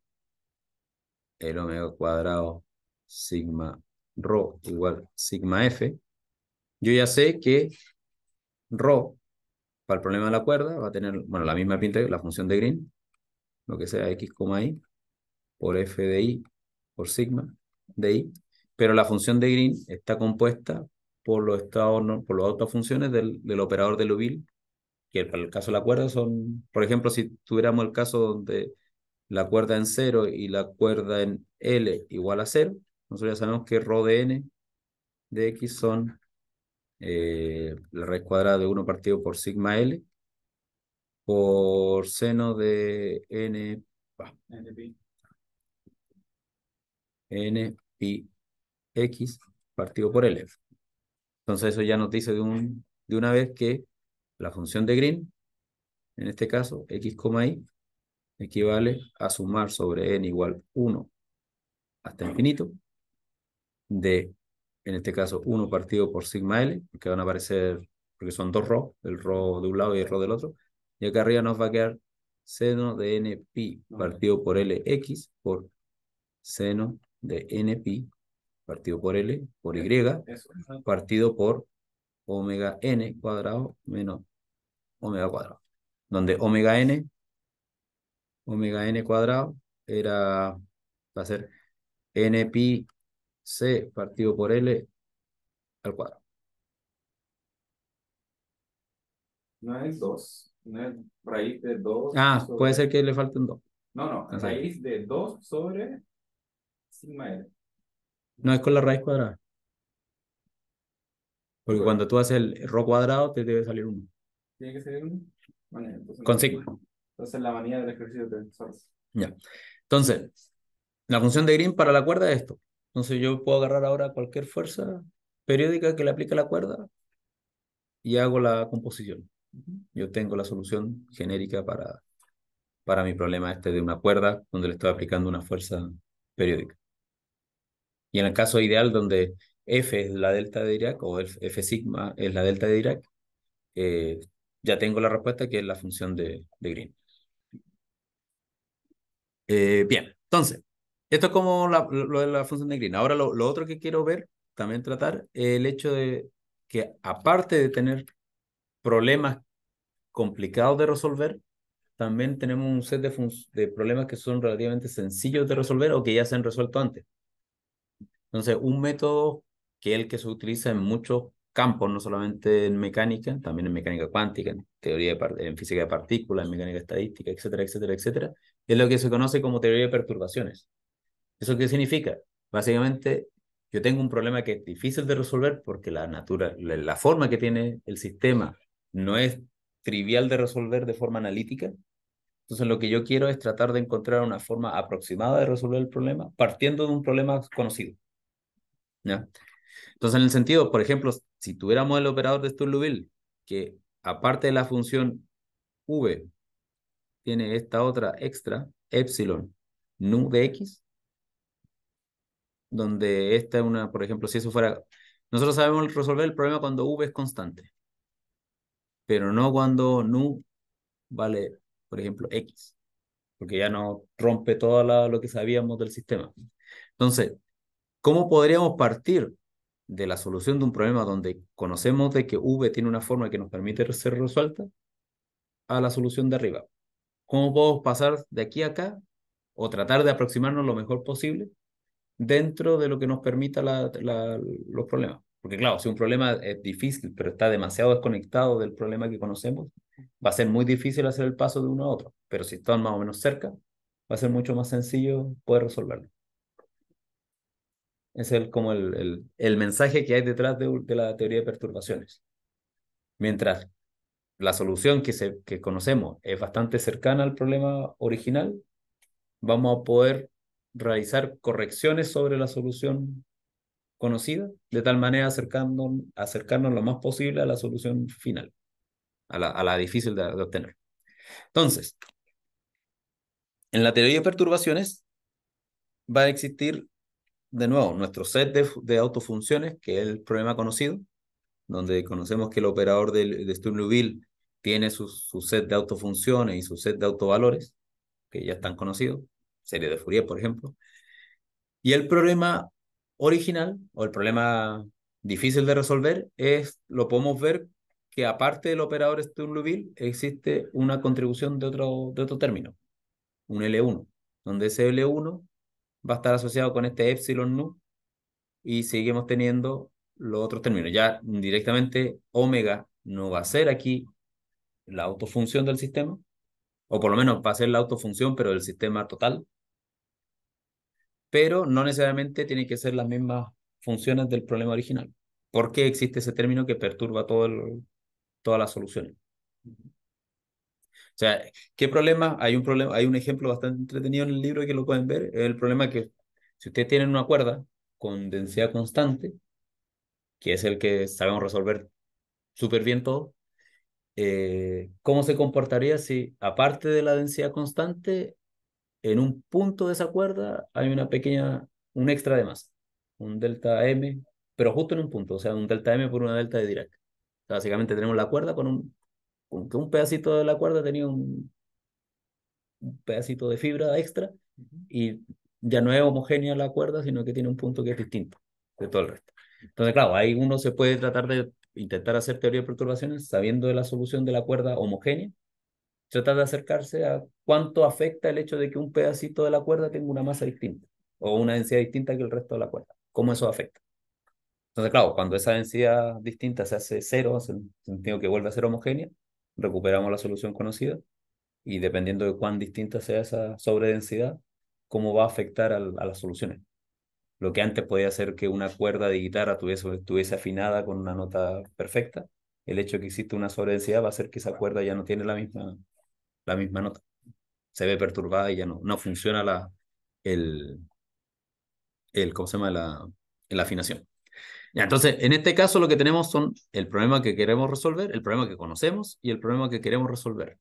el omega cuadrado sigma rho igual sigma f, yo ya sé que rho, para el problema de la cuerda, va a tener, bueno, la misma pinta la función de Green, lo que sea x, y, por f de i, por sigma de i, pero la función de Green está compuesta por los estados, por las otras funciones del, operador de Lubil, que para el caso de la cuerda son, por ejemplo, si tuviéramos el caso donde la cuerda en 0 y la cuerda en L igual a 0, nosotros ya sabemos que ρ de n de x son eh, la raíz cuadrada de 1 partido por sigma L por seno de n, n pi x partido por L. Entonces eso ya nos dice de, un, de una vez que la función de Green, en este caso, x, y, equivale a sumar sobre n igual 1 hasta infinito de, en este caso, 1 partido por sigma L, Que van a aparecer, porque son dos rho, el rho de un lado y el rho del otro, y acá arriba nos va a quedar seno de n pi partido por Lx por seno de n pi partido por L por Y partido por omega n cuadrado menos omega cuadrado, donde omega n omega n cuadrado era, va a ser n pi c partido por L al cuadrado. No es 2, no es raíz de 2. Ah, puede ser que le falte un 2. No, no, raíz de 2 sobre sigma L. No es con la raíz cuadrada. Porque cuando tú haces el rho cuadrado, te debe salir 1. ¿Tiene que salir 1? con sigma. Entonces, la manía del ejercicio de tensores. Ya. Entonces, la función de Green para la cuerda es esto. Entonces, yo puedo agarrar ahora cualquier fuerza periódica que le aplique la cuerda y hago la composición. Yo tengo la solución genérica para, para mi problema este de una cuerda donde le estoy aplicando una fuerza periódica. Y en el caso ideal donde F es la delta de Dirac o F sigma es la delta de Dirac, eh, ya tengo la respuesta que es la función de Green. Eh, bien, entonces, esto es como la, lo de la función de Green. Ahora lo, otro que quiero ver, también tratar, el hecho de que aparte de tener problemas complicados de resolver, también tenemos un set de, problemas que son relativamente sencillos de resolver o que ya se han resuelto antes. Entonces, un método que es el que se utiliza en muchos campos, no solamente en mecánica, también en mecánica cuántica, en teoría en física de partículas, en mecánica estadística, etcétera, etcétera, etcétera, es lo que se conoce como teoría de perturbaciones. ¿Eso qué significa? Básicamente, yo tengo un problema que es difícil de resolver porque la, natura, la, forma que tiene el sistema no es trivial de resolver de forma analítica. Entonces, lo que yo quiero es tratar de encontrar una forma aproximada de resolver el problema partiendo de un problema conocido. Entonces, en el sentido, por ejemplo, si tuviéramos el operador de Sturlubil, que aparte de la función v tiene esta otra extra, epsilon nu de x, donde esta es una, por ejemplo, si eso fuera... Nosotros sabemos resolver el problema cuando v es constante, pero no cuando nu vale, por ejemplo, x, porque ya no rompe todo lo que sabíamos del sistema. Entonces, ¿cómo podríamos partir de la solución de un problema donde conocemos de que v tiene una forma que nos permite ser resuelta a la solución de arriba? ¿Cómo podemos pasar de aquí a acá o tratar de aproximarnos lo mejor posible dentro de lo que nos permita la, los problemas? Porque claro, si un problema es difícil, pero está demasiado desconectado del problema que conocemos, va a ser muy difícil hacer el paso de uno a otro. Pero si están más o menos cerca, va a ser mucho más sencillo poder resolverlo. Es el, como el, el, el mensaje que hay detrás de, de la teoría de perturbaciones. Mientras la solución que, se, conocemos es bastante cercana al problema original, vamos a poder realizar correcciones sobre la solución conocida, de tal manera acercando, acercarnos lo más posible a la solución final, a la, difícil de, obtener. Entonces, en la teoría de perturbaciones va a existir de nuevo nuestro set de, de autofunciones, que es el problema conocido, donde conocemos que el operador de, de tiene su, set de autofunciones y su set de autovalores, que ya están conocidos, serie de Fourier, por ejemplo. Y el problema original, o el problema difícil de resolver, es, lo podemos ver, que aparte del operador Sturm existe una contribución de otro, de otro término, un L1, donde ese L1 va a estar asociado con este epsilon nu y seguimos teniendo los otros términos. Ya directamente omega no va a ser aquí la autofunción del sistema, o por lo menos va a ser la autofunción, pero del sistema total. Pero no necesariamente tiene que ser las mismas funciones del problema original. ¿Por qué existe ese término que perturba todas las soluciones? O sea, ¿qué problema? Hay un problema, hay un ejemplo bastante entretenido en el libro que lo pueden ver. El problema que si ustedes tienen una cuerda con densidad constante, que es el que sabemos resolver súper bien todo, eh, ¿cómo se comportaría si, aparte de la densidad constante, en un punto de esa cuerda hay una pequeña, un extra de masa, un delta M, pero justo en un punto, o sea, un delta M por una delta de Dirac. básicamente tenemos la cuerda con un, un pedacito de la cuerda tenía un, un pedacito de fibra extra y ya no es homogénea la cuerda, sino que tiene un punto que es distinto de todo el resto. Entonces, claro, ahí uno se puede tratar de intentar hacer teoría de perturbaciones sabiendo de la solución de la cuerda homogénea, tratar de acercarse a cuánto afecta el hecho de que un pedacito de la cuerda tenga una masa distinta o una densidad distinta que el resto de la cuerda, cómo eso afecta. Entonces, claro, cuando esa densidad distinta se hace cero, en sentido que vuelve a ser homogénea, recuperamos la solución conocida y dependiendo de cuán distinta sea esa sobredensidad, cómo va a afectar a las soluciones lo que antes podía hacer que una cuerda de guitarra tuviese, estuviese afinada con una nota perfecta, el hecho de que existe una sobredensidad va a hacer que esa cuerda ya no tiene la misma, la misma nota. Se ve perturbada y ya no, no funciona la, el, el, ¿cómo se llama? La, la afinación. Ya, entonces, en este caso lo que tenemos son el problema que queremos resolver, el problema que conocemos y el problema que queremos resolver.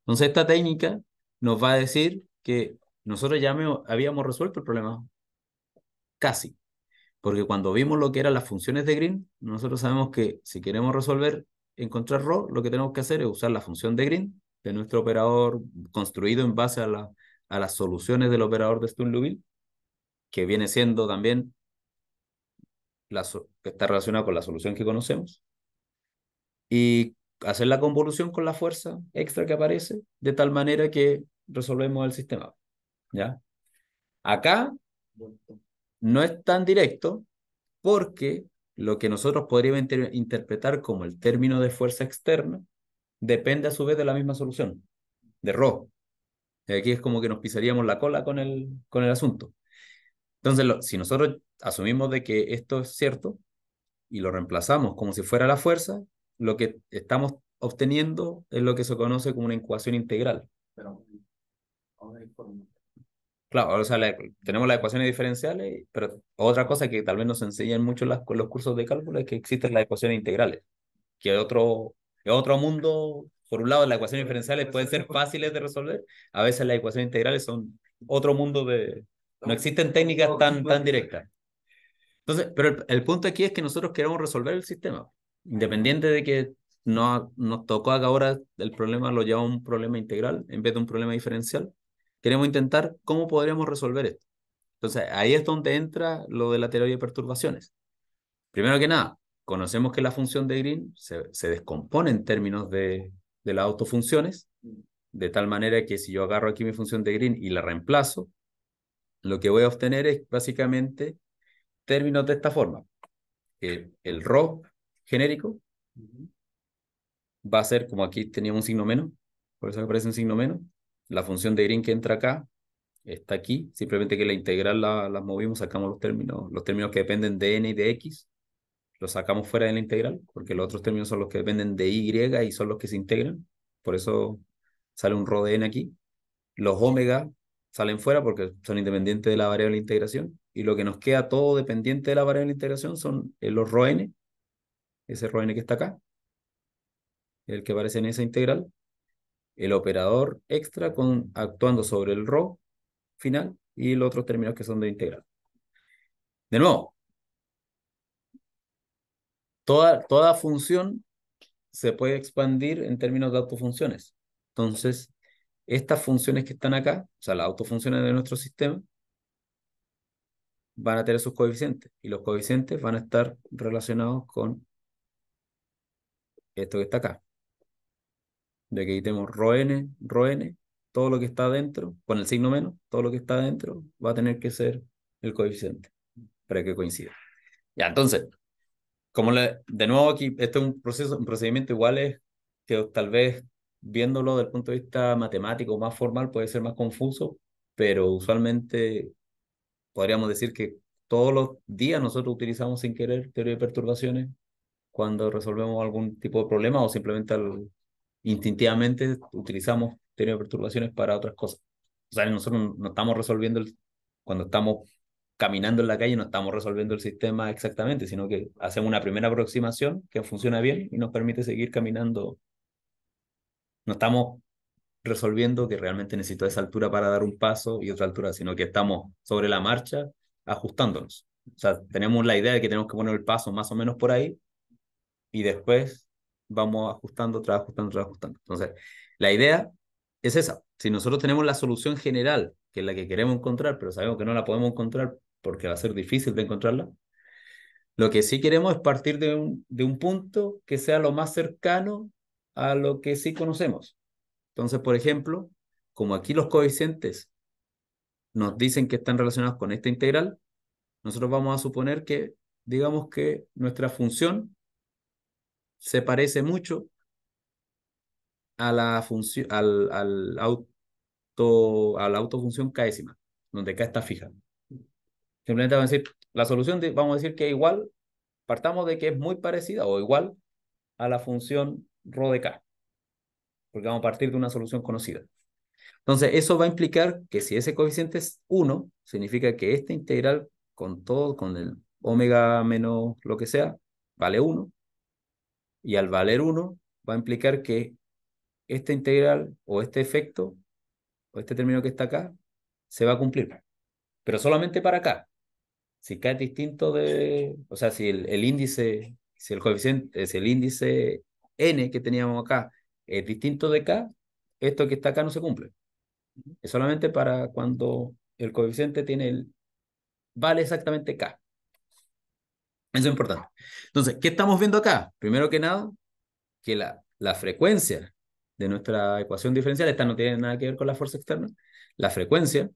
Entonces, esta técnica nos va a decir que nosotros ya habíamos resuelto el problema casi. Porque cuando vimos lo que eran las funciones de Green, nosotros sabemos que si queremos resolver, encontrar Rho, lo que tenemos que hacer es usar la función de Green de nuestro operador construido en base a, la, a las soluciones del operador de sturm lubin que viene siendo también, la, que está relacionado con la solución que conocemos. Y hacer la convolución con la fuerza extra que aparece, de tal manera que resolvemos el sistema. ¿Ya? Acá no es tan directo porque lo que nosotros podríamos interpretar como el término de fuerza externa depende a su vez de la misma solución, de Rho. Aquí es como que nos pisaríamos la cola con el, con el asunto. Entonces, si nosotros asumimos de que esto es cierto y lo reemplazamos como si fuera la fuerza, lo que estamos obteniendo es lo que se conoce como una ecuación integral. Pero, Claro, o sea, tenemos las ecuaciones diferenciales, pero otra cosa que tal vez nos enseñan mucho en los cursos de cálculo es que existen las ecuaciones integrales, que otro, otro mundo, por un lado las ecuaciones diferenciales pueden ser fáciles de resolver, a veces las ecuaciones integrales son otro mundo de... No existen técnicas tan, tan pues. directas. Entonces, pero el, punto aquí es que nosotros queremos resolver el sistema, independiente de que no, nos tocó ahora el problema, lo lleva un problema integral en vez de un problema diferencial queremos intentar cómo podríamos resolver esto. Entonces, ahí es donde entra lo de la teoría de perturbaciones. Primero que nada, conocemos que la función de Green se, descompone en términos de, las autofunciones, de tal manera que si yo agarro aquí mi función de Green y la reemplazo, lo que voy a obtener es básicamente términos de esta forma. El, el genérico va a ser, como aquí tenía un signo menos, por eso aparece un signo menos, la función de green que entra acá está aquí, simplemente que la integral la, movimos, sacamos los términos, los términos que dependen de n y de x, los sacamos fuera de la integral, porque los otros términos son los que dependen de y y son los que se integran, por eso sale un rho de n aquí. Los omega salen fuera porque son independientes de la variable de integración, y lo que nos queda todo dependiente de la variable de integración son eh, los rho n, ese rho n que está acá, el que aparece en esa integral, el operador extra con, actuando sobre el row final y los otros términos que son de integral. De nuevo, toda, toda función se puede expandir en términos de autofunciones. Entonces, estas funciones que están acá, o sea, las autofunciones de nuestro sistema, van a tener sus coeficientes y los coeficientes van a estar relacionados con esto que está acá de que tenemos roene, roene, todo lo que está adentro, con el signo menos, todo lo que está adentro va a tener que ser el coeficiente para que coincida. Ya, entonces, como le, de nuevo aquí, este es un proceso, un procedimiento igual es que tal vez viéndolo desde el punto de vista matemático más formal puede ser más confuso, pero usualmente podríamos decir que todos los días nosotros utilizamos sin querer teoría de perturbaciones cuando resolvemos algún tipo de problema o simplemente al instintivamente utilizamos teoría de perturbaciones para otras cosas. O sea, nosotros no estamos resolviendo, cuando estamos caminando en la calle, no estamos resolviendo el sistema exactamente, sino que hacemos una primera aproximación que funciona bien y nos permite seguir caminando. No estamos resolviendo que realmente necesito esa altura para dar un paso y otra altura, sino que estamos sobre la marcha ajustándonos. O sea, tenemos la idea de que tenemos que poner el paso más o menos por ahí y después vamos ajustando, ajustando, Entonces, la idea es esa. Si nosotros tenemos la solución general, que es la que queremos encontrar, pero sabemos que no la podemos encontrar porque va a ser difícil de encontrarla, lo que sí queremos es partir de un, de un punto que sea lo más cercano a lo que sí conocemos. Entonces, por ejemplo, como aquí los coeficientes nos dicen que están relacionados con esta integral, nosotros vamos a suponer que, digamos que nuestra función se parece mucho a la función, al, auto, a la autofunción késima, donde k está fija. Simplemente vamos a decir, la solución, vamos a decir que es igual, partamos de que es muy parecida o igual a la función rho de k, porque vamos a partir de una solución conocida. Entonces, eso va a implicar que si ese coeficiente es 1, significa que esta integral con todo, con el omega menos lo que sea, vale 1, y al valer 1 va a implicar que esta integral o este efecto o este término que está acá se va a cumplir, pero solamente para acá. Si k es distinto de, o sea, si el, índice, si el coeficiente, si el índice n que teníamos acá es distinto de k, esto que está acá no se cumple. Es solamente para cuando el coeficiente tiene vale exactamente k. Eso es importante. Entonces, ¿qué estamos viendo acá? Primero que nada, que la, la frecuencia de nuestra ecuación diferencial, esta no tiene nada que ver con la fuerza externa, la frecuencia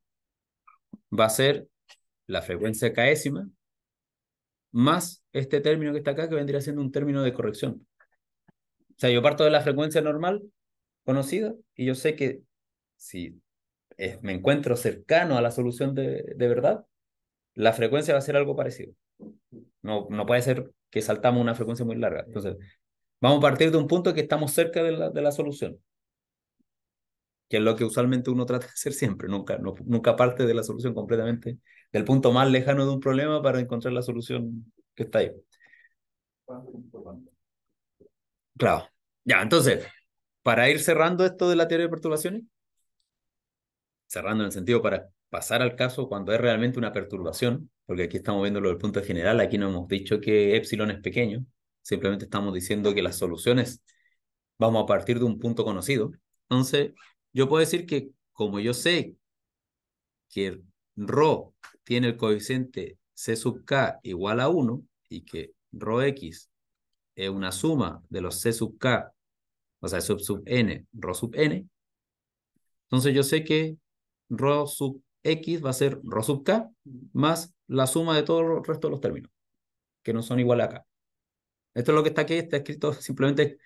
va a ser la frecuencia késima más este término que está acá, que vendría siendo un término de corrección. O sea, yo parto de la frecuencia normal conocida y yo sé que si me encuentro cercano a la solución de, de verdad, la frecuencia va a ser algo parecido. No, puede ser que saltamos una frecuencia muy larga. Entonces, vamos a partir de un punto que estamos cerca de la, de la solución, que es lo que usualmente uno trata de hacer siempre, nunca, nunca parte de la solución completamente, del punto más lejano de un problema para encontrar la solución que está ahí. Claro. Ya, entonces, para ir cerrando esto de la teoría de perturbaciones, cerrando en el sentido para pasar al caso cuando es realmente una perturbación, porque aquí estamos viendo lo del punto general, aquí no hemos dicho que epsilon es pequeño, simplemente estamos diciendo que las soluciones vamos a partir de un punto conocido. Entonces, yo puedo decir que como yo sé que rho tiene el coeficiente C sub K igual a 1 y que rho X es una suma de los C sub K, o sea, sub sub N, rho sub N, entonces yo sé que rho sub X va a ser rho sub K más la suma de todo el resto de los términos, que no son iguales a K. Esto es lo que está aquí, está escrito simplemente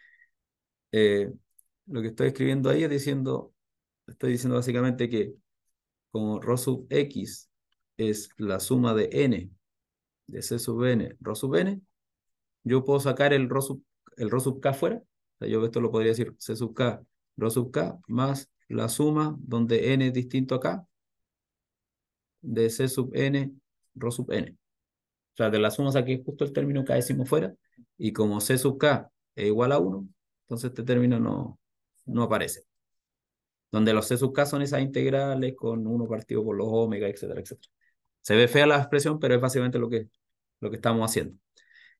eh, lo que estoy escribiendo ahí es diciendo, estoy diciendo básicamente que como rho sub X es la suma de N, de C sub N, rho sub N, yo puedo sacar el rho sub, el K fuera, sea, yo esto lo podría decir C sub K, rho sub K, más la suma donde N es distinto a K, de C sub n, Rho sub n. O sea, de la suma es justo el término que decimos fuera, y como C sub k es igual a 1, entonces este término no, no aparece. Donde los C sub k son esas integrales con 1 partido por los omega, etcétera, etcétera. Se ve fea la expresión, pero es básicamente lo que, lo que estamos haciendo.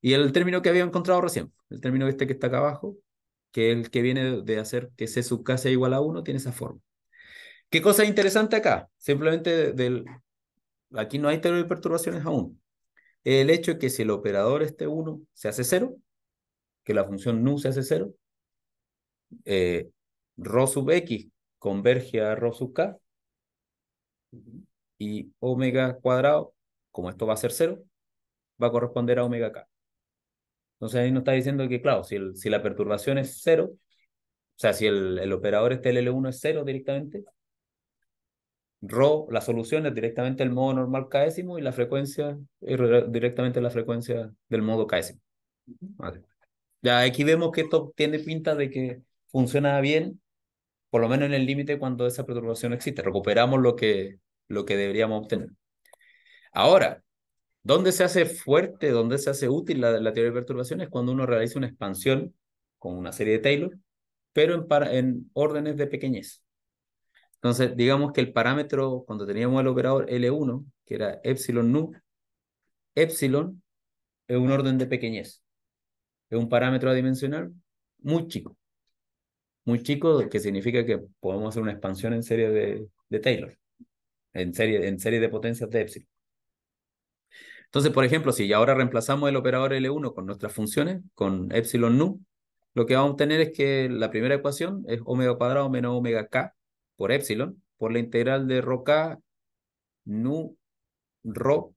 Y el término que había encontrado recién, el término este que está acá abajo, que es el que viene de hacer que C sub k sea igual a 1, tiene esa forma. ¿Qué cosa interesante acá? Simplemente del, aquí no hay teoría de perturbaciones aún. El hecho es que si el operador este 1 se hace 0, que la función nu se hace 0, eh, sub x converge a rho sub k y omega cuadrado, como esto va a ser 0, va a corresponder a omega k. Entonces ahí nos está diciendo que, claro, si, si la perturbación es 0, o sea, si el, el operador este L1 es 0 directamente, Rho, la solución es directamente el modo normal caésimo y la frecuencia directamente la frecuencia del modo caésimo. Ya aquí vemos que esto tiene pinta de que funciona bien, por lo menos en el límite cuando esa perturbación existe. Recuperamos lo que, lo que deberíamos obtener. Ahora, ¿dónde se hace fuerte, dónde se hace útil la, la teoría de perturbaciones? Cuando uno realiza una expansión con una serie de Taylor, pero en, en órdenes de pequeñez. Entonces, digamos que el parámetro, cuando teníamos el operador L1, que era epsilon nu, epsilon es un orden de pequeñez. Es un parámetro adimensional muy chico. Muy chico, que significa que podemos hacer una expansión en serie de, Taylor, en serie, en serie de potencias de epsilon. Entonces, por ejemplo, si ahora reemplazamos el operador L1 con nuestras funciones, con epsilon nu, lo que vamos a obtener es que la primera ecuación es omega cuadrado menos omega k por epsilon por la integral de rho k nu rho,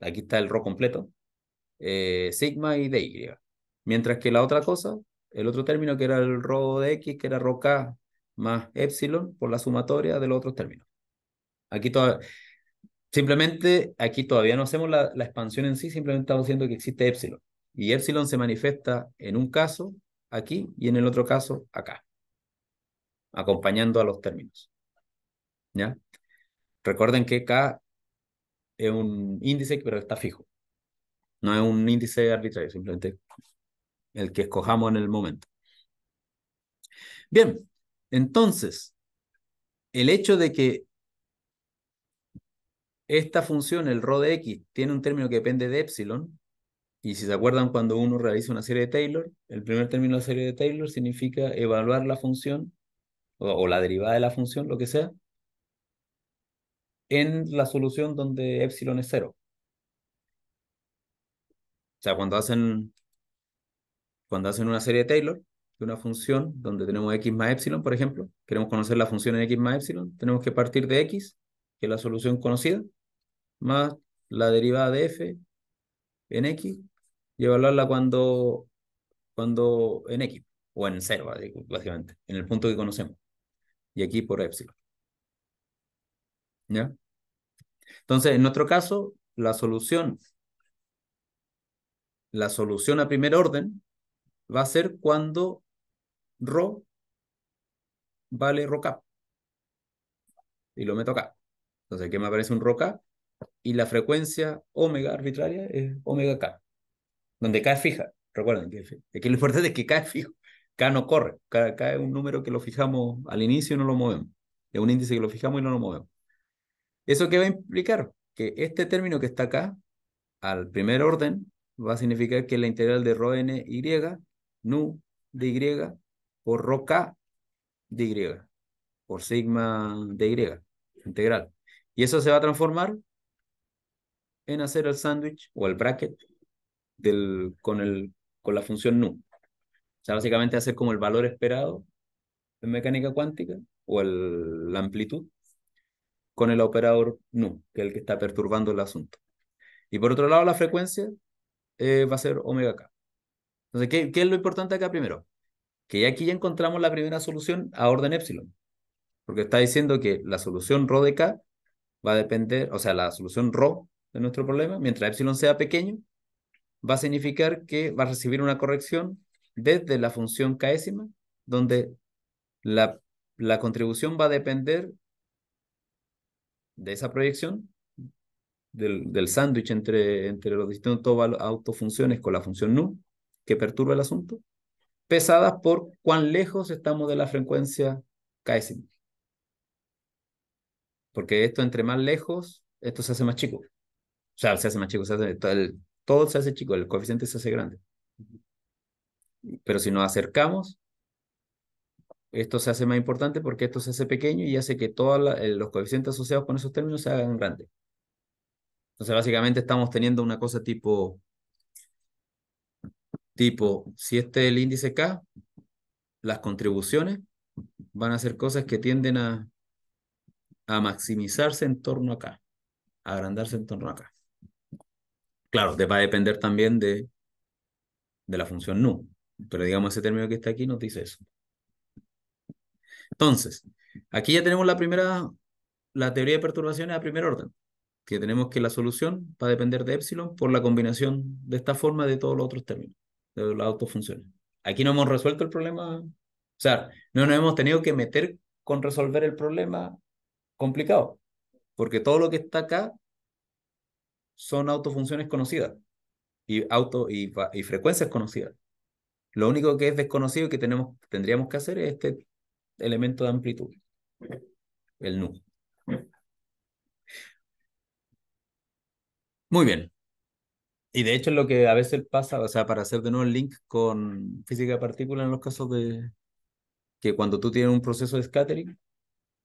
aquí está el rho completo, eh, sigma y de Mientras que la otra cosa, el otro término que era el rho de x, que era rho k más epsilon por la sumatoria de los otros términos. Aquí todavía, simplemente, aquí todavía no hacemos la, la expansión en sí, simplemente estamos diciendo que existe epsilon. Y epsilon se manifiesta en un caso aquí y en el otro caso acá acompañando a los términos. ¿Ya? Recuerden que K es un índice, pero está fijo. No es un índice arbitrario, simplemente el que escojamos en el momento. Bien, entonces, el hecho de que esta función, el rho de x, tiene un término que depende de epsilon, y si se acuerdan cuando uno realiza una serie de Taylor, el primer término de la serie de Taylor significa evaluar la función o, la derivada de la función, lo que sea, en la solución donde epsilon es cero. O sea, cuando hacen, cuando hacen una serie de Taylor de una función donde tenemos x más epsilon, por ejemplo, queremos conocer la función en x más epsilon, tenemos que partir de x, que es la solución conocida, más la derivada de f en x y evaluarla cuando, cuando en x, o en cero, básicamente, en el punto que conocemos y aquí por epsilon. ¿Ya? Entonces, en nuestro caso, la solución, la solución a primer orden va a ser cuando ρ vale k. Y lo meto acá. Entonces, aquí me aparece un roca? y la frecuencia omega arbitraria es omega k, donde k es fija. Recuerden que aquí lo importante es que k es fijo. K no corre. K, es un número que lo fijamos al inicio y no lo movemos. Es un índice que lo fijamos y no lo movemos. ¿Eso qué va a implicar? Que este término que está acá, al primer orden, va a significar que la integral de rho n y, nu de y, por rho k de y, por sigma de y, integral. Y eso se va a transformar en hacer el sándwich o el bracket del, con, el, con la función nu sea, básicamente hacer como el valor esperado en mecánica cuántica o el, la amplitud con el operador nu, que es el que está perturbando el asunto. Y por otro lado, la frecuencia eh, va a ser omega k. Entonces, ¿qué, es lo importante acá primero? Que aquí ya encontramos la primera solución a orden epsilon. Porque está diciendo que la solución rho de k va a depender, o sea, la solución rho de nuestro problema, mientras epsilon sea pequeño, va a significar que va a recibir una corrección desde la función késima, donde la, la contribución va a depender de esa proyección, del, del sándwich entre, entre los distintos autofunciones con la función nu, que perturba el asunto, pesadas por cuán lejos estamos de la frecuencia késima. Porque esto entre más lejos, esto se hace más chico. O sea, se hace más chico, se hace, todo se hace chico, el coeficiente se hace grande. Pero si nos acercamos, esto se hace más importante porque esto se hace pequeño y hace que todos eh, los coeficientes asociados con esos términos se hagan grandes. Entonces, básicamente estamos teniendo una cosa tipo, tipo, si este es el índice K, las contribuciones van a ser cosas que tienden a, a maximizarse en torno a K, a agrandarse en torno a K. Claro, va a depender también de, de la función nu. Pero digamos, ese término que está aquí nos dice eso. Entonces, aquí ya tenemos la primera, la teoría de perturbaciones a primer orden, que tenemos que la solución va a depender de epsilon por la combinación de esta forma de todos los otros términos, de las autofunciones. Aquí no hemos resuelto el problema, o sea, no nos hemos tenido que meter con resolver el problema complicado, porque todo lo que está acá son autofunciones conocidas y, auto, y frecuencias conocidas. Lo único que es desconocido y que tenemos, tendríamos que hacer es este elemento de amplitud, el nu. Muy bien. Y de hecho es lo que a veces pasa, o sea, para hacer de nuevo el link con física de partículas en los casos de que cuando tú tienes un proceso de scattering,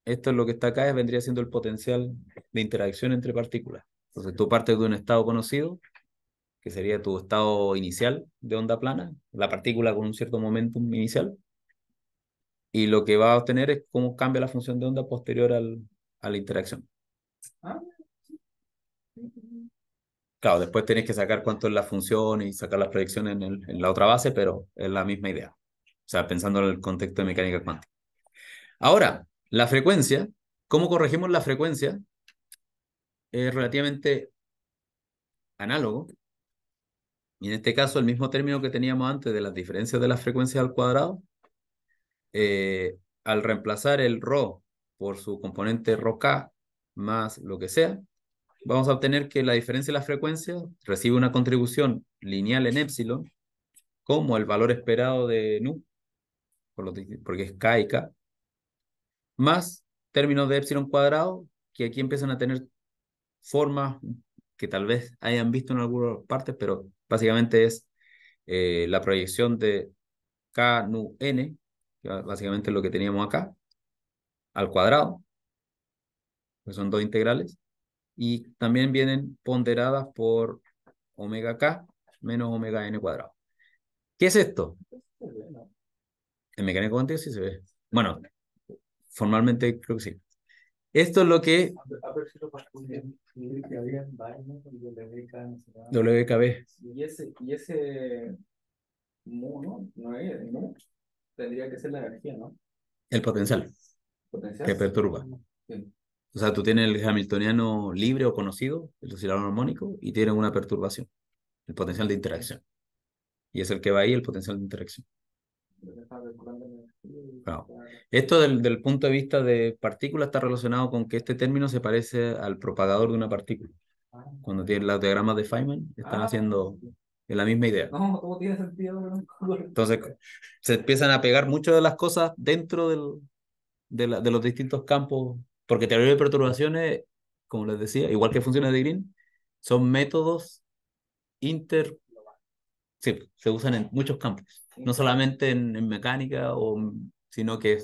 esto es lo que está acá, vendría siendo el potencial de interacción entre partículas. Entonces tú partes de un estado conocido que sería tu estado inicial de onda plana, la partícula con un cierto momentum inicial, y lo que va a obtener es cómo cambia la función de onda posterior a la interacción. Ah, claro, después tenés que sacar cuánto es la función y sacar las proyecciones en, en la otra base, pero es la misma idea. O sea, pensando en el contexto de mecánica cuántica. Ahora, la frecuencia, ¿cómo corregimos la frecuencia? Es relativamente análogo y en este caso, el mismo término que teníamos antes de las diferencias de las frecuencias al cuadrado, eh, al reemplazar el ρ por su componente ρk más lo que sea, vamos a obtener que la diferencia de las frecuencias recibe una contribución lineal en epsilon como el valor esperado de nu, por porque es k y k, más términos de epsilon cuadrado que aquí empiezan a tener formas que tal vez hayan visto en algunas partes, pero básicamente es eh, la proyección de k nu n que básicamente es lo que teníamos acá, al cuadrado, que son dos integrales, y también vienen ponderadas por omega k menos omega n cuadrado. ¿Qué es esto? En mecánica cuántica sí se ve. Bueno, formalmente creo que sí. Esto es lo que... WKB. Y ese, y ese mu, ¿no? No Tendría que ser la energía, ¿no? El potencial. Que perturba. O sea, tú tienes el hamiltoniano libre o conocido, el oscilador armónico, y tienes una perturbación, el potencial de interacción. Y es el que va ahí, el potencial de interacción. Esto del, del, punto de vista de partícula está relacionado con que este término se parece al propagador de una partícula. Cuando tienen los diagramas de Feynman, están ah. haciendo la misma idea. Entonces, se empiezan a pegar muchas de las cosas dentro del, de, de los distintos campos, porque teoría de perturbaciones, como les decía, igual que funciones de Green, son métodos inter... Sí, se usan en muchos campos no solamente en, mecánica, o, sino que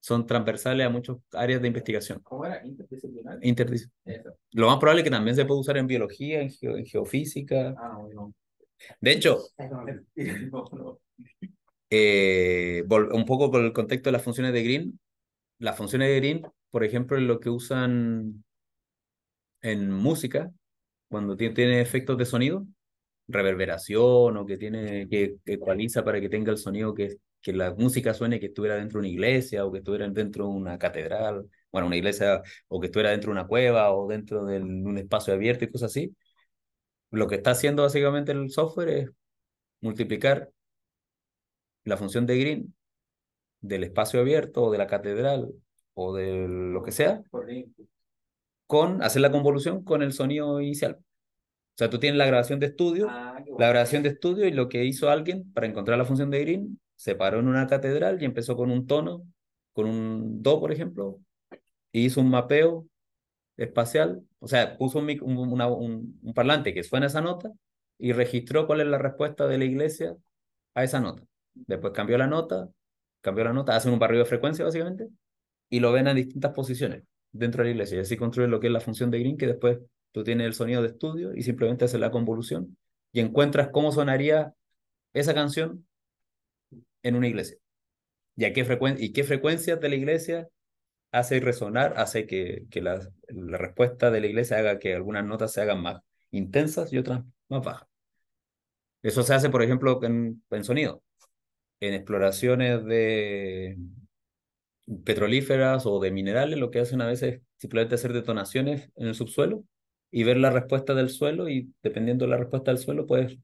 son transversales a muchas áreas de investigación. ¿Cómo era? Interdisciplinar. Lo más probable es que también se puede usar en biología, en, geofísica. Ah, de hecho, eh, un poco por el contexto de las funciones de Green, las funciones de Green, por ejemplo, lo que usan en música, cuando tiene efectos de sonido, reverberación o que tiene que, para que tenga el sonido que, que la música suene que estuviera dentro de una iglesia o que estuviera dentro de una catedral, bueno, una iglesia o que estuviera dentro de una cueva o dentro de un espacio abierto y cosas así. Lo que está haciendo básicamente el software es multiplicar la función de green del espacio abierto o de la catedral o de lo que sea con hacer la convolución con el sonido inicial. O sea, tú tienes la grabación de estudio, ah, la grabación de estudio y lo que hizo alguien para encontrar la función de Green, se paró en una catedral y empezó con un tono, con un do, por ejemplo, y e hizo un mapeo espacial, o sea, puso un, un, parlante que suena esa nota y registró cuál es la respuesta de la iglesia a esa nota. Después cambió la nota, cambió la nota, hacen un barrido de frecuencia básicamente y lo ven a distintas posiciones dentro de la iglesia y así construyen lo que es la función de Green que después Tú tienes el sonido de estudio y simplemente haces la convolución y encuentras cómo sonaría esa canción en una iglesia. ¿Y, qué, frecuencia y qué frecuencias de la iglesia hace resonar, hace que, que la, respuesta de la iglesia haga que algunas notas se hagan más intensas y otras más bajas? Eso se hace, por ejemplo, en, en sonido, en exploraciones de petrolíferas o de minerales, lo que hacen a veces es simplemente hacer detonaciones en el subsuelo y ver la respuesta del suelo y dependiendo de la respuesta del suelo puedes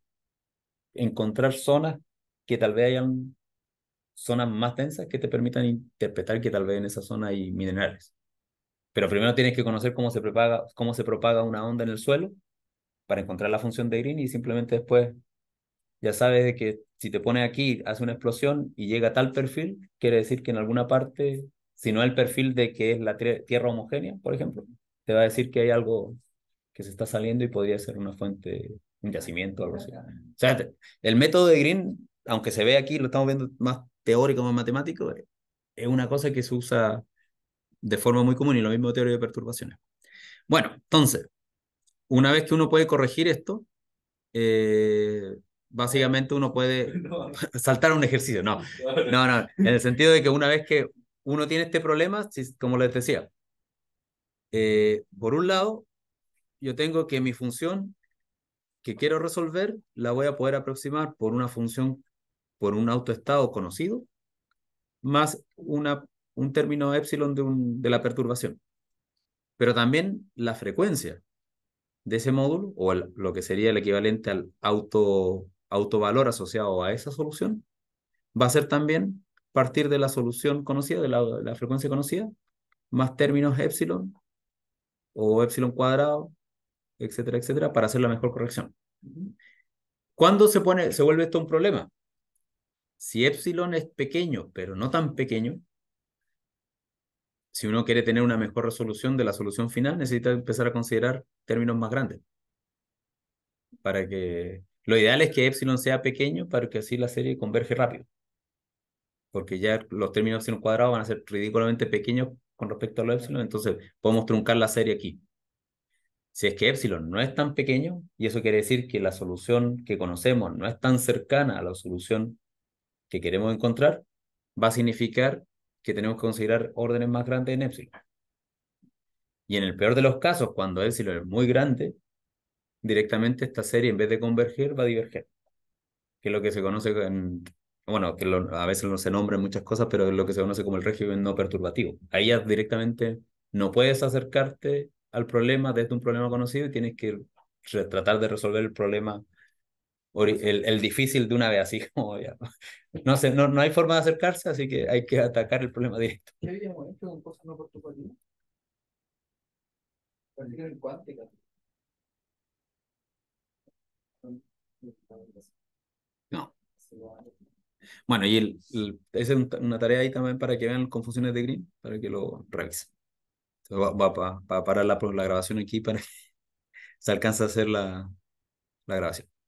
encontrar zonas que tal vez hayan zonas más densas que te permitan interpretar que tal vez en esa zona hay minerales. Pero primero tienes que conocer cómo se propaga, cómo se propaga una onda en el suelo para encontrar la función de Green y simplemente después ya sabes de que si te pones aquí, hace una explosión y llega tal perfil, quiere decir que en alguna parte, si no el perfil de que es la tierra homogénea, por ejemplo, te va a decir que hay algo se está saliendo y podría ser una fuente, un yacimiento, algo así. el método de Green, aunque se ve aquí, lo estamos viendo más teórico, más matemático, es una cosa que se usa de forma muy común y lo mismo teoría de perturbaciones. Bueno, entonces, una vez que uno puede corregir esto, eh, básicamente uno puede saltar saltar un ejercicio, no, no, no, en el sentido de que una vez que uno tiene este problema, como les decía, eh, por un lado, yo tengo que mi función que quiero resolver la voy a poder aproximar por una función, por un autoestado conocido, más una, un término epsilon de, un, de la perturbación. Pero también la frecuencia de ese módulo, o lo que sería el equivalente al auto, autovalor asociado a esa solución, va a ser también partir de la solución conocida, de la frecuencia conocida, más términos epsilon o epsilon cuadrado etcétera, etcétera, para hacer la mejor corrección. ¿Cuándo se, pone, se vuelve esto un problema? Si epsilon es pequeño, pero no tan pequeño, si uno quiere tener una mejor resolución de la solución final, necesita empezar a considerar términos más grandes. Para que lo ideal es que epsilon sea pequeño para que así la serie converge rápido. Porque ya los términos epsilon cuadrado van a ser ridículamente pequeños con respecto a los epsilon, entonces podemos truncar la serie aquí. Si es que épsilon no es tan pequeño, y eso quiere decir que la solución que conocemos no es tan cercana a la solución que queremos encontrar, va a significar que tenemos que considerar órdenes más grandes en épsilon. Y en el peor de los casos, cuando epsilon es muy grande, directamente esta serie en vez de converger va a diverger. Que es lo que se conoce en, bueno, que a veces no se nombren muchas cosas, pero es lo que se conoce como el régimen no perturbativo. Ahí ya directamente no puedes acercarte al problema desde este un problema conocido y tienes que tratar de resolver el problema, el, el difícil de una vez, así como ya. No, sé, no, no hay forma de acercarse, así que hay que atacar el problema directo. no Bueno, y esa es una tarea ahí también para que vean confusiones de Green, para que lo revisen va, a para parar la, la, grabación aquí para se alcanza a hacer la, la grabación.